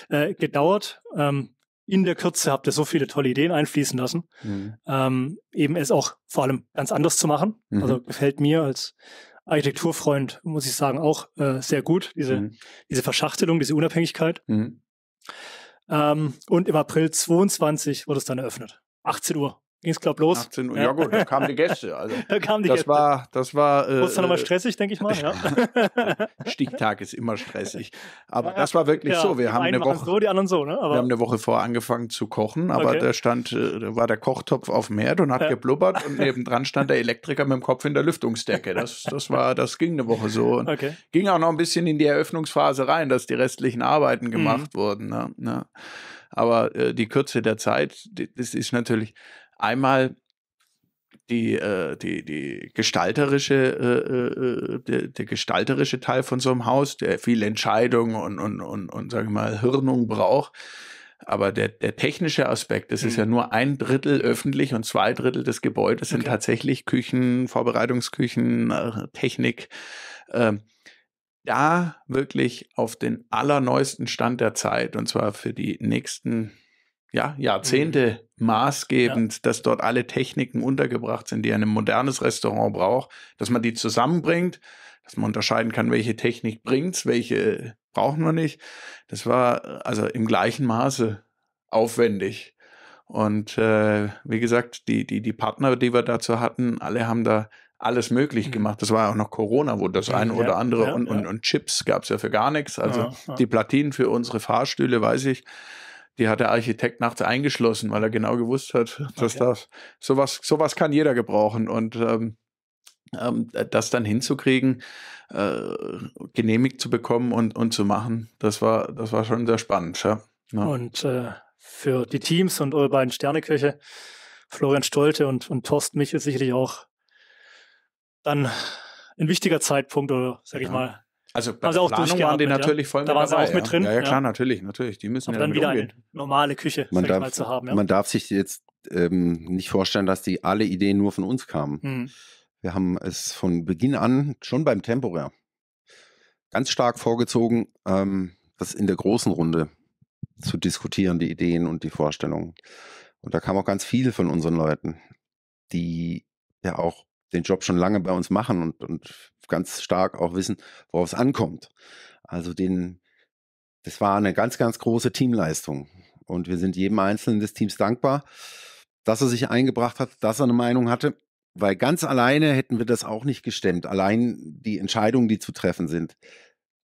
äh, gedauert. Ähm, in der Kürze habt ihr so viele tolle Ideen einfließen lassen. Mhm. Ähm, eben es auch vor allem ganz anders zu machen. Mhm. Also gefällt mir als Architekturfreund, muss ich sagen, auch äh, sehr gut, diese, mhm. diese Verschachtelung, diese Unabhängigkeit. Mhm. Ähm, und im April 22 wurde es dann eröffnet. 18 Uhr ging's glaub los. 18 Uhr, ja. ja. gut, da kamen die Gäste. Also, da kamen die das Gäste. War, das war. Äh, Wurde dann nochmal äh, stressig, denke ich mal. Ja. Stichtag ist immer stressig. Aber das war wirklich so. Wir haben eine Woche. So, die anderen so, ne? Aber wir haben eine Woche vorher angefangen zu kochen, aber okay. da stand, äh, da war der Kochtopf auf dem Herd und hat geblubbert und nebendran stand der Elektriker mit dem Kopf in der Lüftungsdecke. Das, das war, das ging eine Woche so. Okay. Ging auch noch ein bisschen in die Eröffnungsphase rein, dass die restlichen Arbeiten mhm. gemacht mhm. wurden. Ne? Ja. Ne? Aber äh, die Kürze der Zeit, das ist natürlich, einmal die, äh, die, die gestalterische, äh, äh, äh, der, der, gestalterische Teil von so einem Haus, der viel Entscheidung und, und, und, und sag ich mal, Hirnung braucht. Aber der, der technische Aspekt, das mhm. ist ja mhm. nur ein Drittel öffentlich und zwei Drittel des Gebäudes sind tatsächlich Küchen, Vorbereitungsküchen, äh, Technik. Ähm, da wirklich auf den allerneuesten Stand der Zeit und zwar für die nächsten ja, Jahrzehnte mhm. maßgebend, ja. dass dort alle Techniken untergebracht sind, die ein modernes Restaurant braucht, dass man die zusammenbringt, dass man unterscheiden kann, welche Technik bringt's, welche brauchen wir nicht. Das war also im gleichen Maße aufwendig. Und äh, wie gesagt, die, die, die Partner, die wir dazu hatten, alle haben da alles möglich mhm. gemacht. Das war ja auch noch Corona, wo das eine ja, oder andere ja, und, und, und Chips gab's ja für gar nichts. Also die Platinen für unsere Fahrstühle, weiß ich, die hat der Architekt nachts eingeschlossen, weil er genau gewusst hat, dass okay. das sowas, sowas kann jeder gebrauchen. Und ähm, ähm, das dann hinzukriegen, äh, genehmigt zu bekommen und, und zu machen, das war, das war schon sehr spannend. Ja? ja. Und äh, für die Teams und eure beiden Sterneköche, Florian Stolte und, und Thorsten Mich sicherlich auch dann ein wichtiger Zeitpunkt oder sag ich mal also bei also der Planung waren die natürlich voll mit Da waren sie auch mit drin. Ja, ja klar, natürlich, natürlich. Die müssen Aber dann wieder umgehen. eine normale Küche man darf, mal zu haben. Man darf sich jetzt ähm, nicht vorstellen, dass die alle Ideen nur von uns kamen. Mhm. Wir haben es von Beginn an schon beim Temporär ganz stark vorgezogen, ähm, das in der großen Runde zu diskutieren, die Ideen und die Vorstellungen. Und da kam auch ganz viel von unseren Leuten, die ja auch den Job schon lange bei uns machen und, und ganz stark auch wissen, worauf es ankommt. Also den, das war eine ganz, ganz große Teamleistung. Und wir sind jedem Einzelnen des Teams dankbar, dass er sich eingebracht hat, dass er eine Meinung hatte, weil ganz alleine hätten wir das auch nicht gestemmt. Allein die Entscheidungen, die zu treffen sind,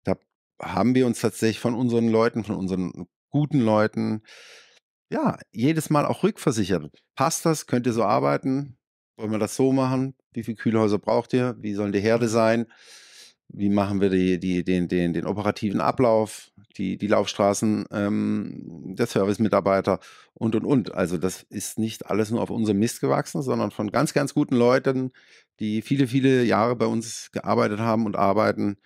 da haben wir uns tatsächlich von unseren Leuten, von unseren guten Leuten, ja, jedes Mal auch rückversichert. Passt das? Könnt ihr so arbeiten? Wollen wir das so machen? Wie viele Kühlhäuser braucht ihr? Wie sollen die Herde sein? Wie machen wir die, die, den, den, den operativen Ablauf, die, die Laufstraßen, ähm, der Service-Mitarbeiter und, und, und. Also das ist nicht alles nur auf unserem Mist gewachsen, sondern von ganz, ganz guten Leuten, die viele, viele Jahre bei uns gearbeitet haben und arbeiten,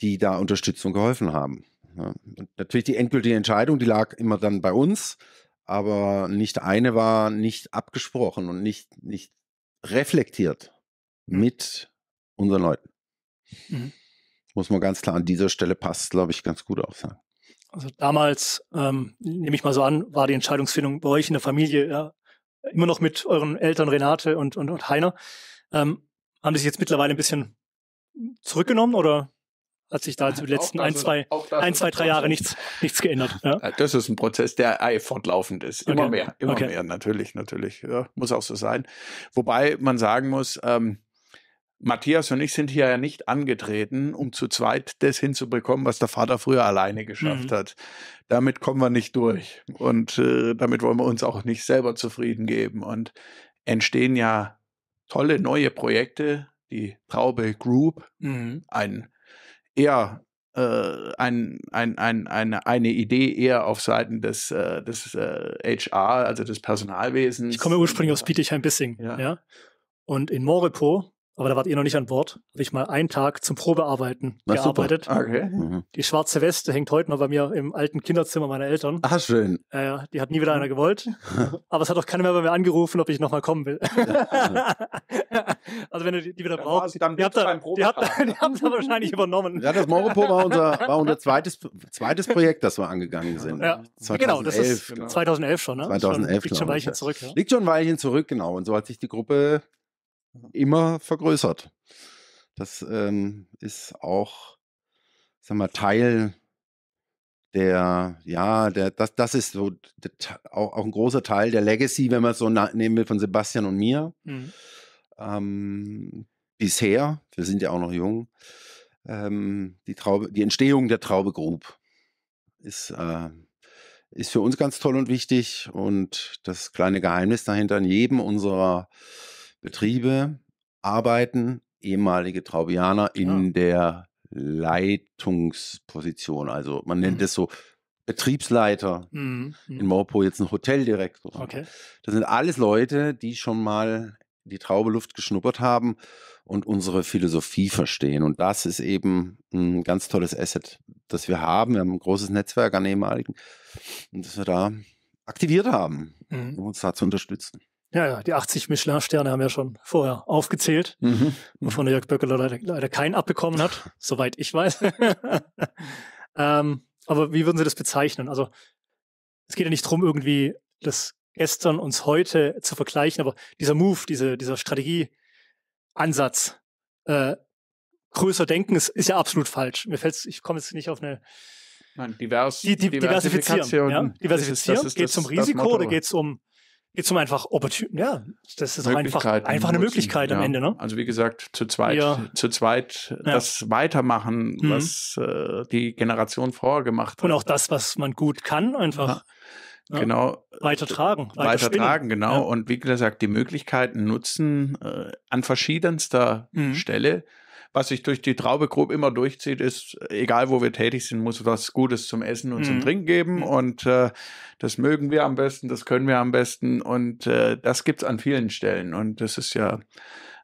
die da Unterstützung geholfen haben. Ja. natürlich die endgültige Entscheidung, die lag immer dann bei uns, aber nicht eine war nicht abgesprochen und nicht, nicht reflektiert mit unseren Leuten. Mhm. Muss man ganz klar an dieser Stelle passt, glaube ich, ganz gut auch sagen. Also damals, ähm, nehme ich mal so an, war die Entscheidungsfindung bei euch in der Familie ja, immer noch mit euren Eltern Renate und, und, und Heiner. Ähm, haben die sich jetzt mittlerweile ein bisschen zurückgenommen oder hat sich da in den letzten ein, zwei, ein, zwei, drei Jahre nichts, nichts geändert. Ja? Äh, das ist ein Prozess, der äh, fortlaufend ist. Immer okay. mehr, immer okay. mehr, natürlich, natürlich. Ja, muss auch so sein. Wobei man sagen muss, ähm, Matthias und ich sind hier ja nicht angetreten, um zu zweit das hinzubekommen, was der Vater früher alleine geschafft mhm. hat. Damit kommen wir nicht durch und äh, damit wollen wir uns auch nicht selber zufrieden geben und entstehen ja tolle neue Projekte, die Traube Group, mhm. ein eher äh, ein, ein, ein, eine, Idee eher auf Seiten des, äh, des HR, äh, also des Personalwesens. Ich komme ursprünglich aus Bietigheim-Bissing, ja. ja. Und in Morepo, aber da wart ihr noch nicht an Bord, habe ich mal einen Tag zum Probearbeiten Na, gearbeitet. Okay. Mhm. Die schwarze Weste hängt heute noch bei mir im alten Kinderzimmer meiner Eltern. Ah, schön. Äh, die hat nie wieder einer gewollt. aber es hat auch keiner mehr bei mir angerufen, ob ich nochmal kommen will. also wenn du die wieder brauchst, dann die, habt ihr, wahrscheinlich übernommen. Ja, das Moropo war unser, war unser zweites, zweites Projekt, das wir angegangen sind. Ja. 2011, genau, das ist 2011 genau. schon. Ne? 2011 schon, schon, liegt schon ein Weilchen zurück. Ja. Liegt schon ein Weilchen zurück, genau. Und so hat sich die Gruppe immer vergrößert. Das ähm, ist auch, sag mal, Teil der, ja, der, das, das ist so der, auch, auch ein großer Teil der Legacy, wenn man es so nehmen will, von Sebastian und mir. Mhm. Ähm, bisher, wir sind ja auch noch jung, ähm, die, Traube, die Entstehung der Traube Group ist, äh, ist für uns ganz toll und wichtig. Und das kleine Geheimnis dahinter in jedem unserer Betriebe arbeiten ehemalige Traubianer in ja. Ah. der Leitungsposition. Also man nennt mhm. es mhm. so Betriebsleiter. Mhm. In Morpo mhm. jetzt ein Hoteldirektor. Okay. Das sind alles Leute, die schon mal die traube Luft geschnuppert haben und unsere Philosophie verstehen. Und das ist eben ein ganz tolles Asset, das wir haben. Wir haben ein großes Netzwerk an ehemaligen und dass wir da aktiviert haben, mhm. um uns da zu unterstützen. Ja, ja, die 80 Michelin-Sterne haben ja schon vorher aufgezählt, mhm. mhm. wovon der Jörg Böckeler leider, leider keinen abbekommen hat, soweit ich weiß. ähm, aber wie würden Sie das bezeichnen? Also es geht ja nicht darum, irgendwie das gestern uns heute zu vergleichen, aber dieser Move, diese, dieser Strategieansatz, äh, größer denken, ist, ist ja absolut falsch. Mir fällt's, ich komme jetzt nicht auf eine Nein, divers, die, die, Diversifizieren. Ja? Diversifizieren, das geht es um Risiko oder geht es um Jetzt um einfach Opportun, ja, das ist einfach, einfach eine Möglichkeit am ja. Ende, ne? Also wie gesagt, zu zweit, ja. zu zweit ja. das weitermachen, mhm. was äh, die Generation vorher gemacht hat. Und auch das, was man gut kann, einfach. Genau. Weitertragen. Weitertragen, weiter genau. Und wie gesagt, die Möglichkeiten nutzen äh, an verschiedenster mhm. Stelle was sich durch die Traube grob immer durchzieht, ist, egal wo wir tätig sind, muss was Gutes zum Essen und mhm. zum Trinken geben. Und äh, das mögen wir am besten, das können wir am besten. Und äh, das gibt's an vielen Stellen. Und das ist ja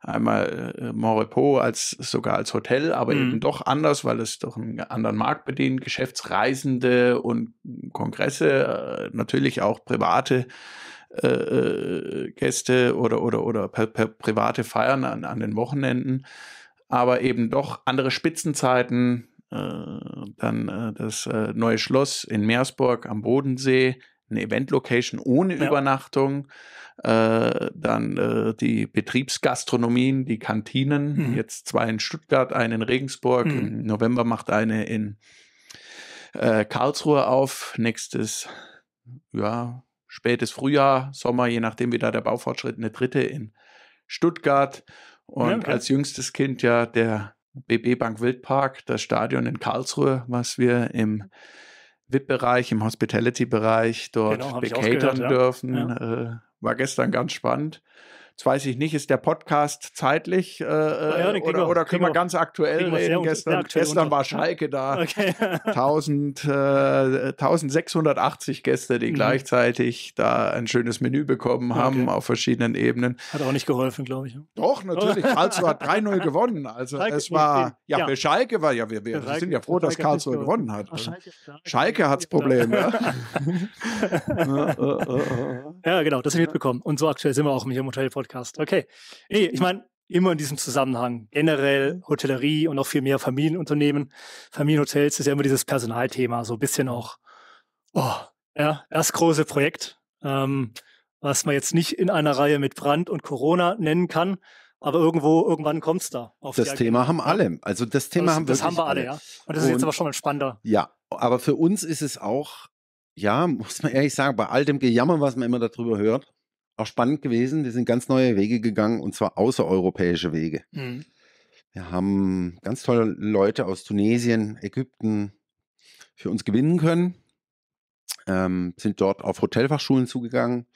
einmal äh, Montrepos als sogar als Hotel, aber mhm. eben doch anders, weil es doch einen anderen Markt bedient, Geschäftsreisende und Kongresse, äh, natürlich auch private äh, äh Gäste oder oder oder per, per private Feiern an, an den Wochenenden aber eben doch andere Spitzenzeiten, äh, dann äh, das äh, neue Schloss in Meersburg am Bodensee, eine Event-Location ohne ja. Übernachtung, äh, dann äh, die Betriebsgastronomien, die Kantinen, mhm. jetzt zwei in Stuttgart, eine in Regensburg, mhm. im November macht eine in äh, Karlsruhe auf, nächstes, ja, spätes Frühjahr, Sommer, je nachdem wie da der Baufortschritt, eine dritte in Stuttgart und ja, okay. als jüngstes Kind ja der BB Bank Wildpark, das Stadion in Karlsruhe, was wir im VIP-Bereich, im Hospitality-Bereich dort genau, bekatern gehört, ja. dürfen. Ja. Äh, war gestern ganz spannend. Jetzt weiß ich nicht, ist der Podcast zeitlich äh, ja, ja, äh, oder, oder können wir ganz aktuell reden? Gestern, aktuell gestern war Schalke da. Okay. 1000, äh, 1680 Gäste, die mhm. gleichzeitig da ein schönes Menü bekommen haben okay. auf verschiedenen Ebenen. Hat auch nicht geholfen, glaube ich. Ne? Doch, natürlich. Karlsruhe hat 3-0 gewonnen. Also Schalke es war, ja, ja, Schalke war ja, wir, wir Schalke, sind ja froh, dass Karlsruhe gewonnen hat. Ach, Schalke, Schalke das Problem. ja, genau, das habe ich mitbekommen. Und so aktuell sind wir auch mit dem Hotel-Podcast. Podcast. Okay. Nee, ich meine, immer in diesem Zusammenhang. Generell mhm. Hotellerie und auch viel mehr Familienunternehmen. Familienhotels ist ja immer dieses Personalthema, so ein bisschen auch, oh, ja, das große Projekt, ähm, was man jetzt nicht in einer Reihe mit Brand und Corona nennen kann. Aber irgendwo, irgendwann es da. das Thema haben alle. Also das Thema das, haben wir. Das haben wir alle, alle, ja. Und das ist und, jetzt aber schon spannender. Ja, aber für uns ist es auch, ja, muss man ehrlich sagen, bei all dem Gejammer, was man immer darüber hört, auch spannend gewesen. Wir sind ganz neue Wege gegangen und zwar außereuropäische Wege. Mhm. Wir haben ganz tolle Leute aus Tunesien, Ägypten für uns gewinnen können. Ähm, sind dort auf Hotelfachschulen zugegangen,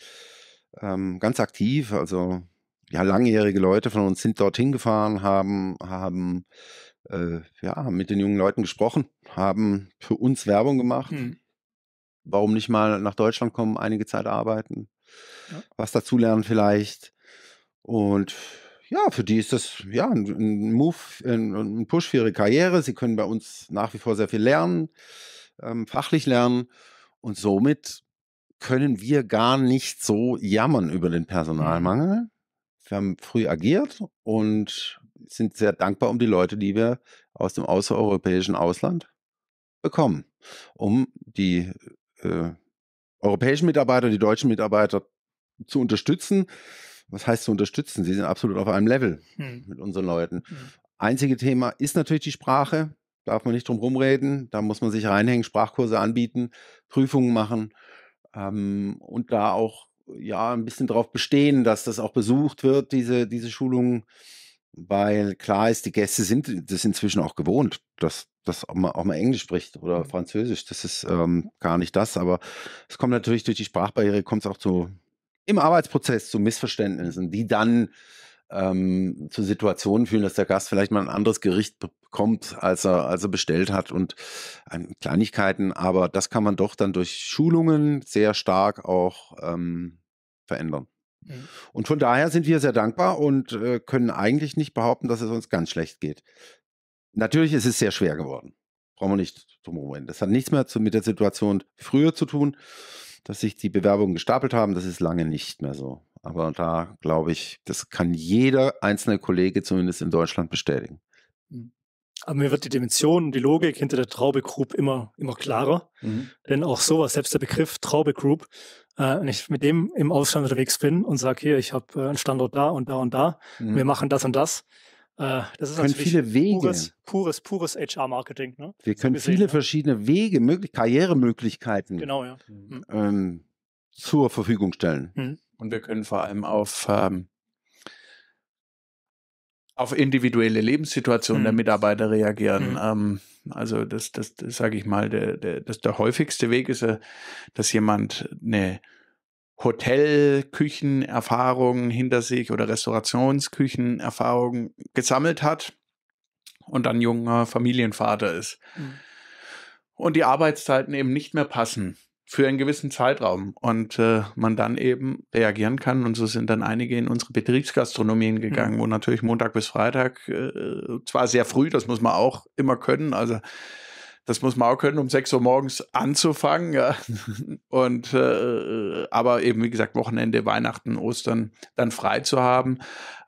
ähm, ganz aktiv. Also ja, langjährige Leute von uns sind dorthin gefahren, haben, haben äh, ja, mit den jungen Leuten gesprochen, haben für uns Werbung gemacht. Mhm. Warum nicht mal nach Deutschland kommen, einige Zeit arbeiten? ja. was dazulernen vielleicht. Und ja, für die ist das ja ein, ein Move, ein, ein, Push für ihre Karriere. Sie können bei uns nach wie vor sehr viel lernen, ähm, fachlich lernen und somit können wir gar nicht so jammern über den mhm. Personalmangel. Wir haben früh agiert und sind sehr dankbar um die Leute, die wir aus dem außereuropäischen Ausland bekommen, um die äh, europäischen Mitarbeiter, die deutschen Mitarbeiter zu unterstützen. Was heißt zu unterstützen? Sie sind absolut auf einem Level hm. mit unseren Leuten. Hm. Einzige Thema ist natürlich die Sprache. Darf man nicht drum rumreden. Da muss man sich reinhängen, Sprachkurse anbieten, Prüfungen machen ähm, und da auch ja ein bisschen darauf bestehen, dass das auch besucht wird, diese, diese Schulungen weil klar ist, die Gäste sind das inzwischen auch gewohnt, dass, dass man auch mal Englisch spricht oder mhm. Französisch. Das ist ähm, gar nicht das, aber es kommt natürlich durch die Sprachbarriere, kommt es auch zu im Arbeitsprozess zu Missverständnissen, die dann ähm, zu Situationen führen, dass der Gast vielleicht mal ein anderes Gericht bekommt, als er, als er bestellt hat und ähm, Kleinigkeiten. Aber das kann man doch dann durch Schulungen sehr stark auch ähm, verändern. Mhm. Und von daher sind wir sehr dankbar und äh, können eigentlich nicht behaupten, dass es uns ganz schlecht geht. Natürlich ist es sehr schwer geworden. Brauchen wir nicht drum herum. Das hat nichts mehr zu, mit der Situation früher zu tun, dass sich die Bewerbungen gestapelt haben. Das ist lange nicht mehr so. Aber da glaube ich, das kann jeder einzelne Kollege zumindest in Deutschland bestätigen. Mhm. Aber mir wird die Dimension und die Logik hinter der Traube Group immer, immer klarer. Mhm. Denn auch sowas, selbst der Begriff Traube Group, äh, wenn ich mit dem im Ausland unterwegs bin und sage, hier, ich habe äh, einen Standort da und da und da, mhm. wir machen das und das. Äh, das ist natürlich viele Wege. pures, pures, pures HR-Marketing. Ne? Wir können gesehen, viele ja. verschiedene Wege, möglich Karrieremöglichkeiten genau, ja. Ähm, mhm. Ähm, zur Verfügung stellen. Mhm. Und wir können vor allem auf ähm, auf individuelle Lebenssituationen mhm. der hm. Mitarbeiter reagieren. Mhm. Ähm, also das, das, das sage ich mal, der, der, das der häufigste Weg ist, äh, dass jemand eine Hotelküchenerfahrung hinter sich oder Restaurationsküchenerfahrung gesammelt hat und dann junger Familienvater ist. Mhm. Und die Arbeitszeiten eben nicht mehr passen für einen gewissen Zeitraum und äh, man dann eben reagieren kann. Und so sind dann einige in unsere Betriebsgastronomien gegangen, mhm. wo natürlich Montag bis Freitag, äh, zwar sehr früh, das muss man auch immer können, also das muss man auch können, um 6 Uhr morgens anzufangen. Ja. Und äh, aber eben, wie gesagt, Wochenende, Weihnachten, Ostern dann frei zu haben.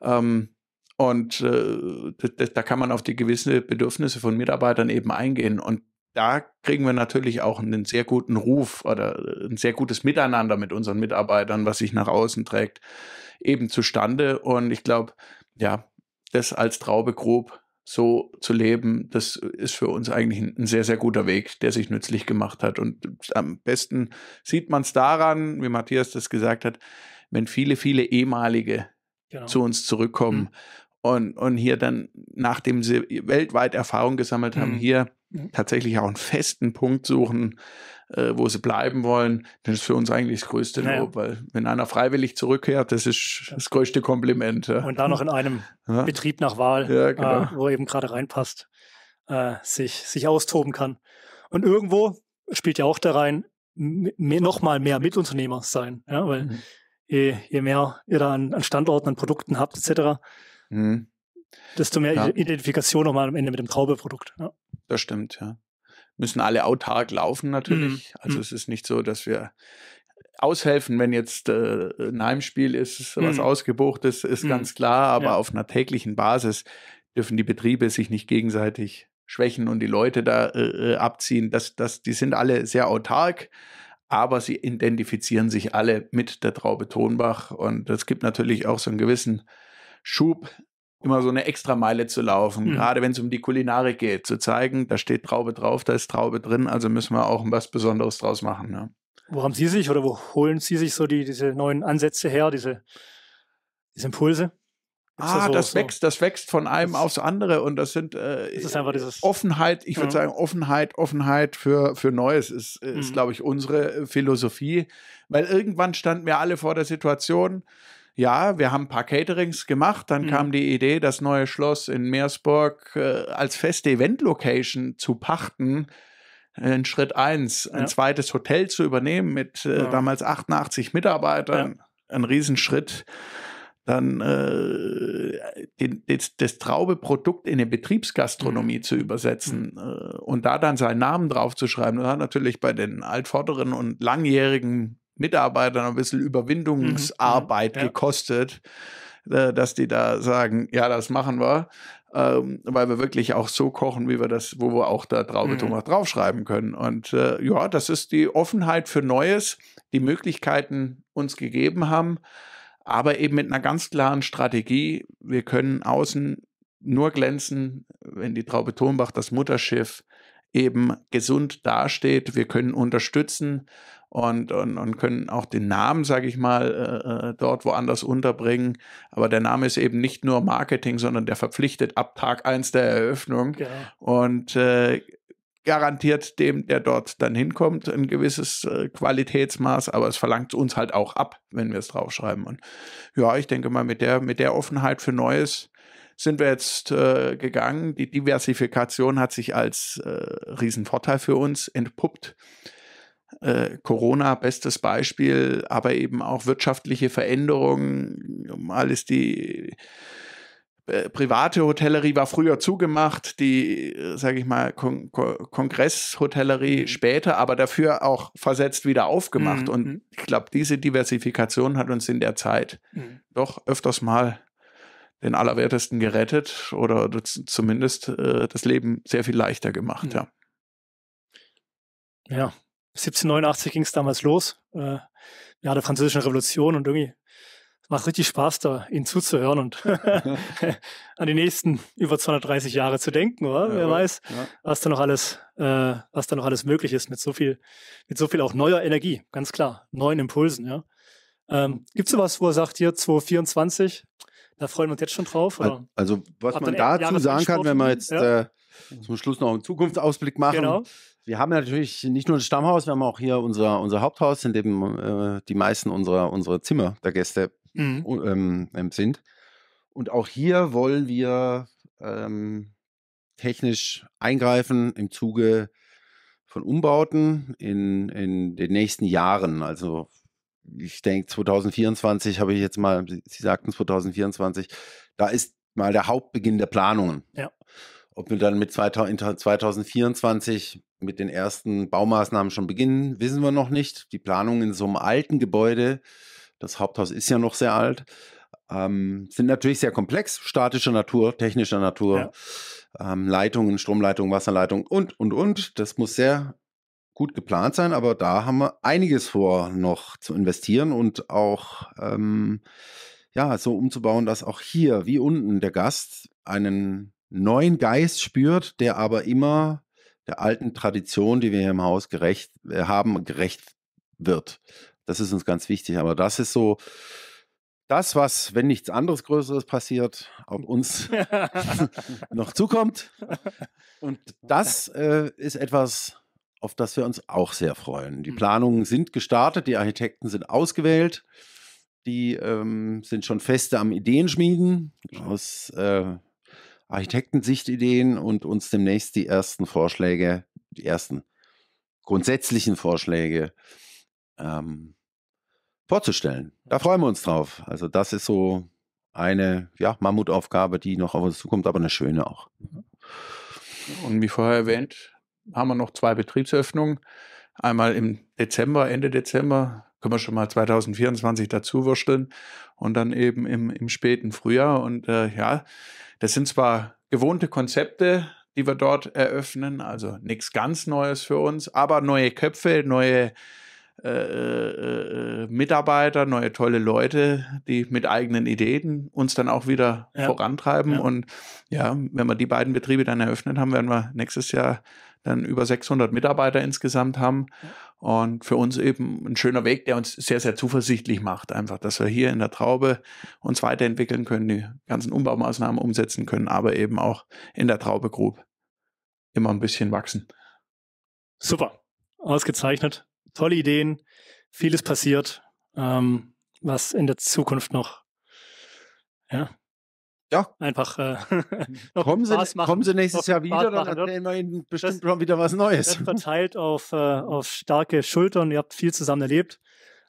Ähm, und äh, da, kann man auf die gewissen Bedürfnisse von Mitarbeitern eben eingehen. Und da kriegen wir natürlich auch einen sehr guten Ruf oder äh, ein sehr gutes Miteinander mit unseren Mitarbeitern, was sich nach außen trägt, eben zustande. Und ich glaube, ja, das als Traube grob so zu leben, das ist für uns eigentlich ein sehr, sehr guter Weg, der sich nützlich gemacht hat. Und am besten sieht man es daran, wie Matthias das gesagt hat, wenn viele, viele ehemalige genau. zu uns zurückkommen mhm und, und hier dann, nachdem sie weltweit Erfahrung gesammelt haben, mhm. hier mhm. tatsächlich auch einen festen Punkt suchen, äh, wo sie bleiben wollen, das ist für uns eigentlich das größte naja. Lob, weil wenn einer freiwillig zurückkehrt, das ist das größte Kompliment. Ja. Und da noch in einem ja. Betrieb nach Wahl, ja, genau. äh, wo er eben gerade reinpasst, äh, sich, sich austoben kann. Und irgendwo spielt ja auch da rein, nochmal mehr Mitunternehmer sein, ja, weil mhm. je, je mehr ihr da an, an Standorten, an Produkten habt, etc., Mhm. Desto mehr ja. Identifikation nochmal am Ende mit dem Traubeprodukt. Ja. Das stimmt, ja. Müssen alle autark laufen mhm. natürlich. Also mhm. Also es ist nicht so, dass wir aushelfen, wenn jetzt äh, ein Heimspiel ist, was mhm. ausgebucht ist, ist mhm. ganz klar, aber ja. auf einer täglichen Basis dürfen die Betriebe sich nicht gegenseitig schwächen und die Leute da äh, äh abziehen. Das, das, die sind alle sehr autark, aber sie identifizieren sich alle mit der Traube Tonbach und es gibt natürlich auch so einen gewissen Schub, immer so eine Extrameile zu laufen, mhm. gerade wenn es um die Kulinarik geht, zu zeigen, da steht Traube drauf, da ist Traube drin, also müssen wir auch was Besonderes draus machen. Ne? Wo haben Sie sich oder wo holen Sie sich so die, diese neuen Ansätze her, diese, diese Impulse? Gibt's ah, da so, das so? wächst, das wächst von einem das aufs andere und das sind äh, das Offenheit, ich würde sagen, Offenheit, Offenheit für, für Neues ist, ist mhm. glaube ich, unsere Philosophie. Weil irgendwann standen wir alle vor der Situation, ja, wir haben ein paar Caterings gemacht, dann mhm. kam die Idee, das neue Schloss in Meersburg äh, als feste Event-Location zu pachten äh, in Schritt eins ein ja. zweites Hotel zu übernehmen mit äh, ja. damals 88 Mitarbeitern, ja. ein Riesenschritt. Dann äh, den, das, das traube Produkt in eine Betriebsgastronomie mhm. zu übersetzen mhm. äh, und da dann seinen Namen draufzuschreiben. zu schreiben. Das hat natürlich bei den altvorderen und langjährigen Mitarbeitern ein bisschen Überwindungsarbeit mhm, mhm. ja. gekostet, äh, dass die da sagen, ja, das machen wir, ähm, weil wir wirklich auch so kochen, wie wir das, wo wir auch da Traube mhm. Thomas draufschreiben können. Und äh, ja, das ist die Offenheit für Neues, die Möglichkeiten uns gegeben haben, aber eben mit einer ganz klaren Strategie. Wir können außen nur glänzen, wenn die Traube Thombach, das Mutterschiff, eben gesund dasteht. Wir können unterstützen und, und, und können auch den Namen, sage ich mal, äh, äh, dort woanders unterbringen. Aber der Name ist eben nicht nur Marketing, sondern der verpflichtet ab Tag 1 der Eröffnung genau. und äh, garantiert dem, der dort dann hinkommt, ein gewisses äh, Qualitätsmaß, aber es verlangt uns halt auch ab, wenn wir es draufschreiben. Und ja, ich denke mal, mit der, mit der Offenheit für Neues sind wir jetzt äh, gegangen. Die Diversifikation hat sich als äh, Riesenvorteil für uns entpuppt äh, Corona bestes Beispiel, aber eben auch wirtschaftliche Veränderungen. alles die äh, private Hotellerie war früher zugemacht, die, äh, sage ich mal, Kon Kon Kongresshotellerie mhm. später, aber dafür auch versetzt wieder aufgemacht. Mhm. Und mhm. ich glaube, diese Diversifikation hat uns in der Zeit mhm. doch öfters mal den Allerwertesten gerettet oder zumindest äh, das Leben sehr viel leichter gemacht. Mhm. Ja. Ja, 1789 ging es damals los, äh, ja, der französischen Revolution und irgendwie macht richtig Spaß, da ihnen zuzuhören und an die nächsten über 230 Jahre zu denken, oder? Ja, Wer weiß, ja. was da noch alles, äh, was da noch alles möglich ist mit so viel, mit so viel auch neuer Energie, ganz klar, neuen Impulsen, ja. Ähm, Gibt es sowas, wo er sagt, hier 2024, da freuen wir uns jetzt schon drauf? Oder? Also, was man dazu sagen kann, wenn man jetzt ja. äh, zum Schluss noch einen Zukunftsausblick machen, genau wir haben natürlich nicht nur das Stammhaus, wir haben auch hier unser, unser Haupthaus, in dem äh, die meisten unserer, unserer Zimmer der Gäste mhm. Ähm, ähm, sind. Und auch hier wollen wir ähm, technisch eingreifen im Zuge von Umbauten in, in den nächsten Jahren. Also ich denke 2024 habe ich jetzt mal, Sie sagten 2024, da ist mal der Hauptbeginn der Planungen. Ja. Ob wir dann mit 2024 mit den ersten Baumaßnahmen schon beginnen, wissen wir noch nicht. Die Planungen in so einem alten Gebäude, das Haupthaus ist ja noch sehr alt, ähm, sind natürlich sehr komplex, statischer Natur, technischer Natur, ja. ähm, Leitungen, Stromleitungen, Wasserleitungen und, und, und. Das muss sehr gut geplant sein, aber da haben wir einiges vor, noch zu investieren und auch ähm, ja, so umzubauen, dass auch hier, wie unten, der Gast einen neuen Geist spürt, der aber immer der alten Tradition, die wir hier im Haus gerecht äh, haben, gerecht wird. Das ist uns ganz wichtig. Aber das ist so das, was, wenn nichts anderes Größeres passiert, auch uns noch zukommt. Und das äh, ist etwas, auf das wir uns auch sehr freuen. Die mhm. Planungen sind gestartet, die Architekten sind ausgewählt, die ähm, sind schon feste am Ideenschmieden. Aus äh, Architektensichtideen und uns demnächst die ersten Vorschläge, die ersten grundsätzlichen Vorschläge ähm, vorzustellen. Da freuen wir uns drauf. Also das ist so eine ja, Mammutaufgabe, die noch auf uns zukommt, aber eine schöne auch. Und wie vorher erwähnt, haben wir noch zwei Betriebsöffnungen. Einmal im Dezember, Ende Dezember können wir schon mal 2024 dazu wursteln und dann eben im, im späten Frühjahr. Und äh, ja, das sind zwar gewohnte Konzepte, die wir dort eröffnen, also nichts ganz Neues für uns, aber neue Köpfe, neue äh, äh, äh, Mitarbeiter, neue tolle Leute, die mit eigenen Ideen uns dann auch wieder ja. vorantreiben. Ja. Und ja, wenn wir die beiden Betriebe dann eröffnet haben, werden wir nächstes Jahr dann über 600 Mitarbeiter insgesamt haben. Und für uns eben ein schöner Weg, der uns sehr, sehr zuversichtlich macht. Einfach, dass wir hier in der Traube uns weiterentwickeln können, die ganzen Umbaumaßnahmen umsetzen können, aber eben auch in der Traube grob immer ein bisschen wachsen. Super. Ausgezeichnet. Tolle Ideen. Vieles passiert, ähm, was in der Zukunft noch ja, ja. Einfach äh, kommen, Sie, machen, kommen Sie nächstes Jahr wieder, dann ne? erzählen wir Ihnen bestimmt das, wieder was Neues. Das verteilt auf, äh, auf starke Schultern. Ihr habt viel zusammen erlebt.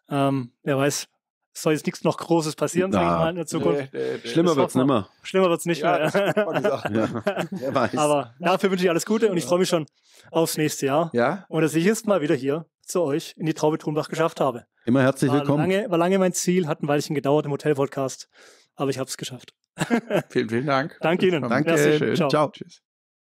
Ähm, wer weiß, es soll jetzt nichts noch Großes passieren, ich mal in der Zukunft. Nee, nee, nee. Schlimmer wird's nicht mehr. Schlimmer wird es nicht ja, mehr. ja. Aber dafür wünsche ich alles Gute und ich freue mich schon aufs nächste Jahr. Ja. Und dass ich jetzt mal wieder hier zu euch in die Traube Trunbach geschafft habe. Immer herzlich war willkommen. Lange, war lange mein Ziel, hat ein Weilchen gedauert im Hotel-Podcast, aber ich habe es geschafft. vielen, vielen Dank. Danke Ihnen. Danke, schön. Ciao. Ciao. Tschüss.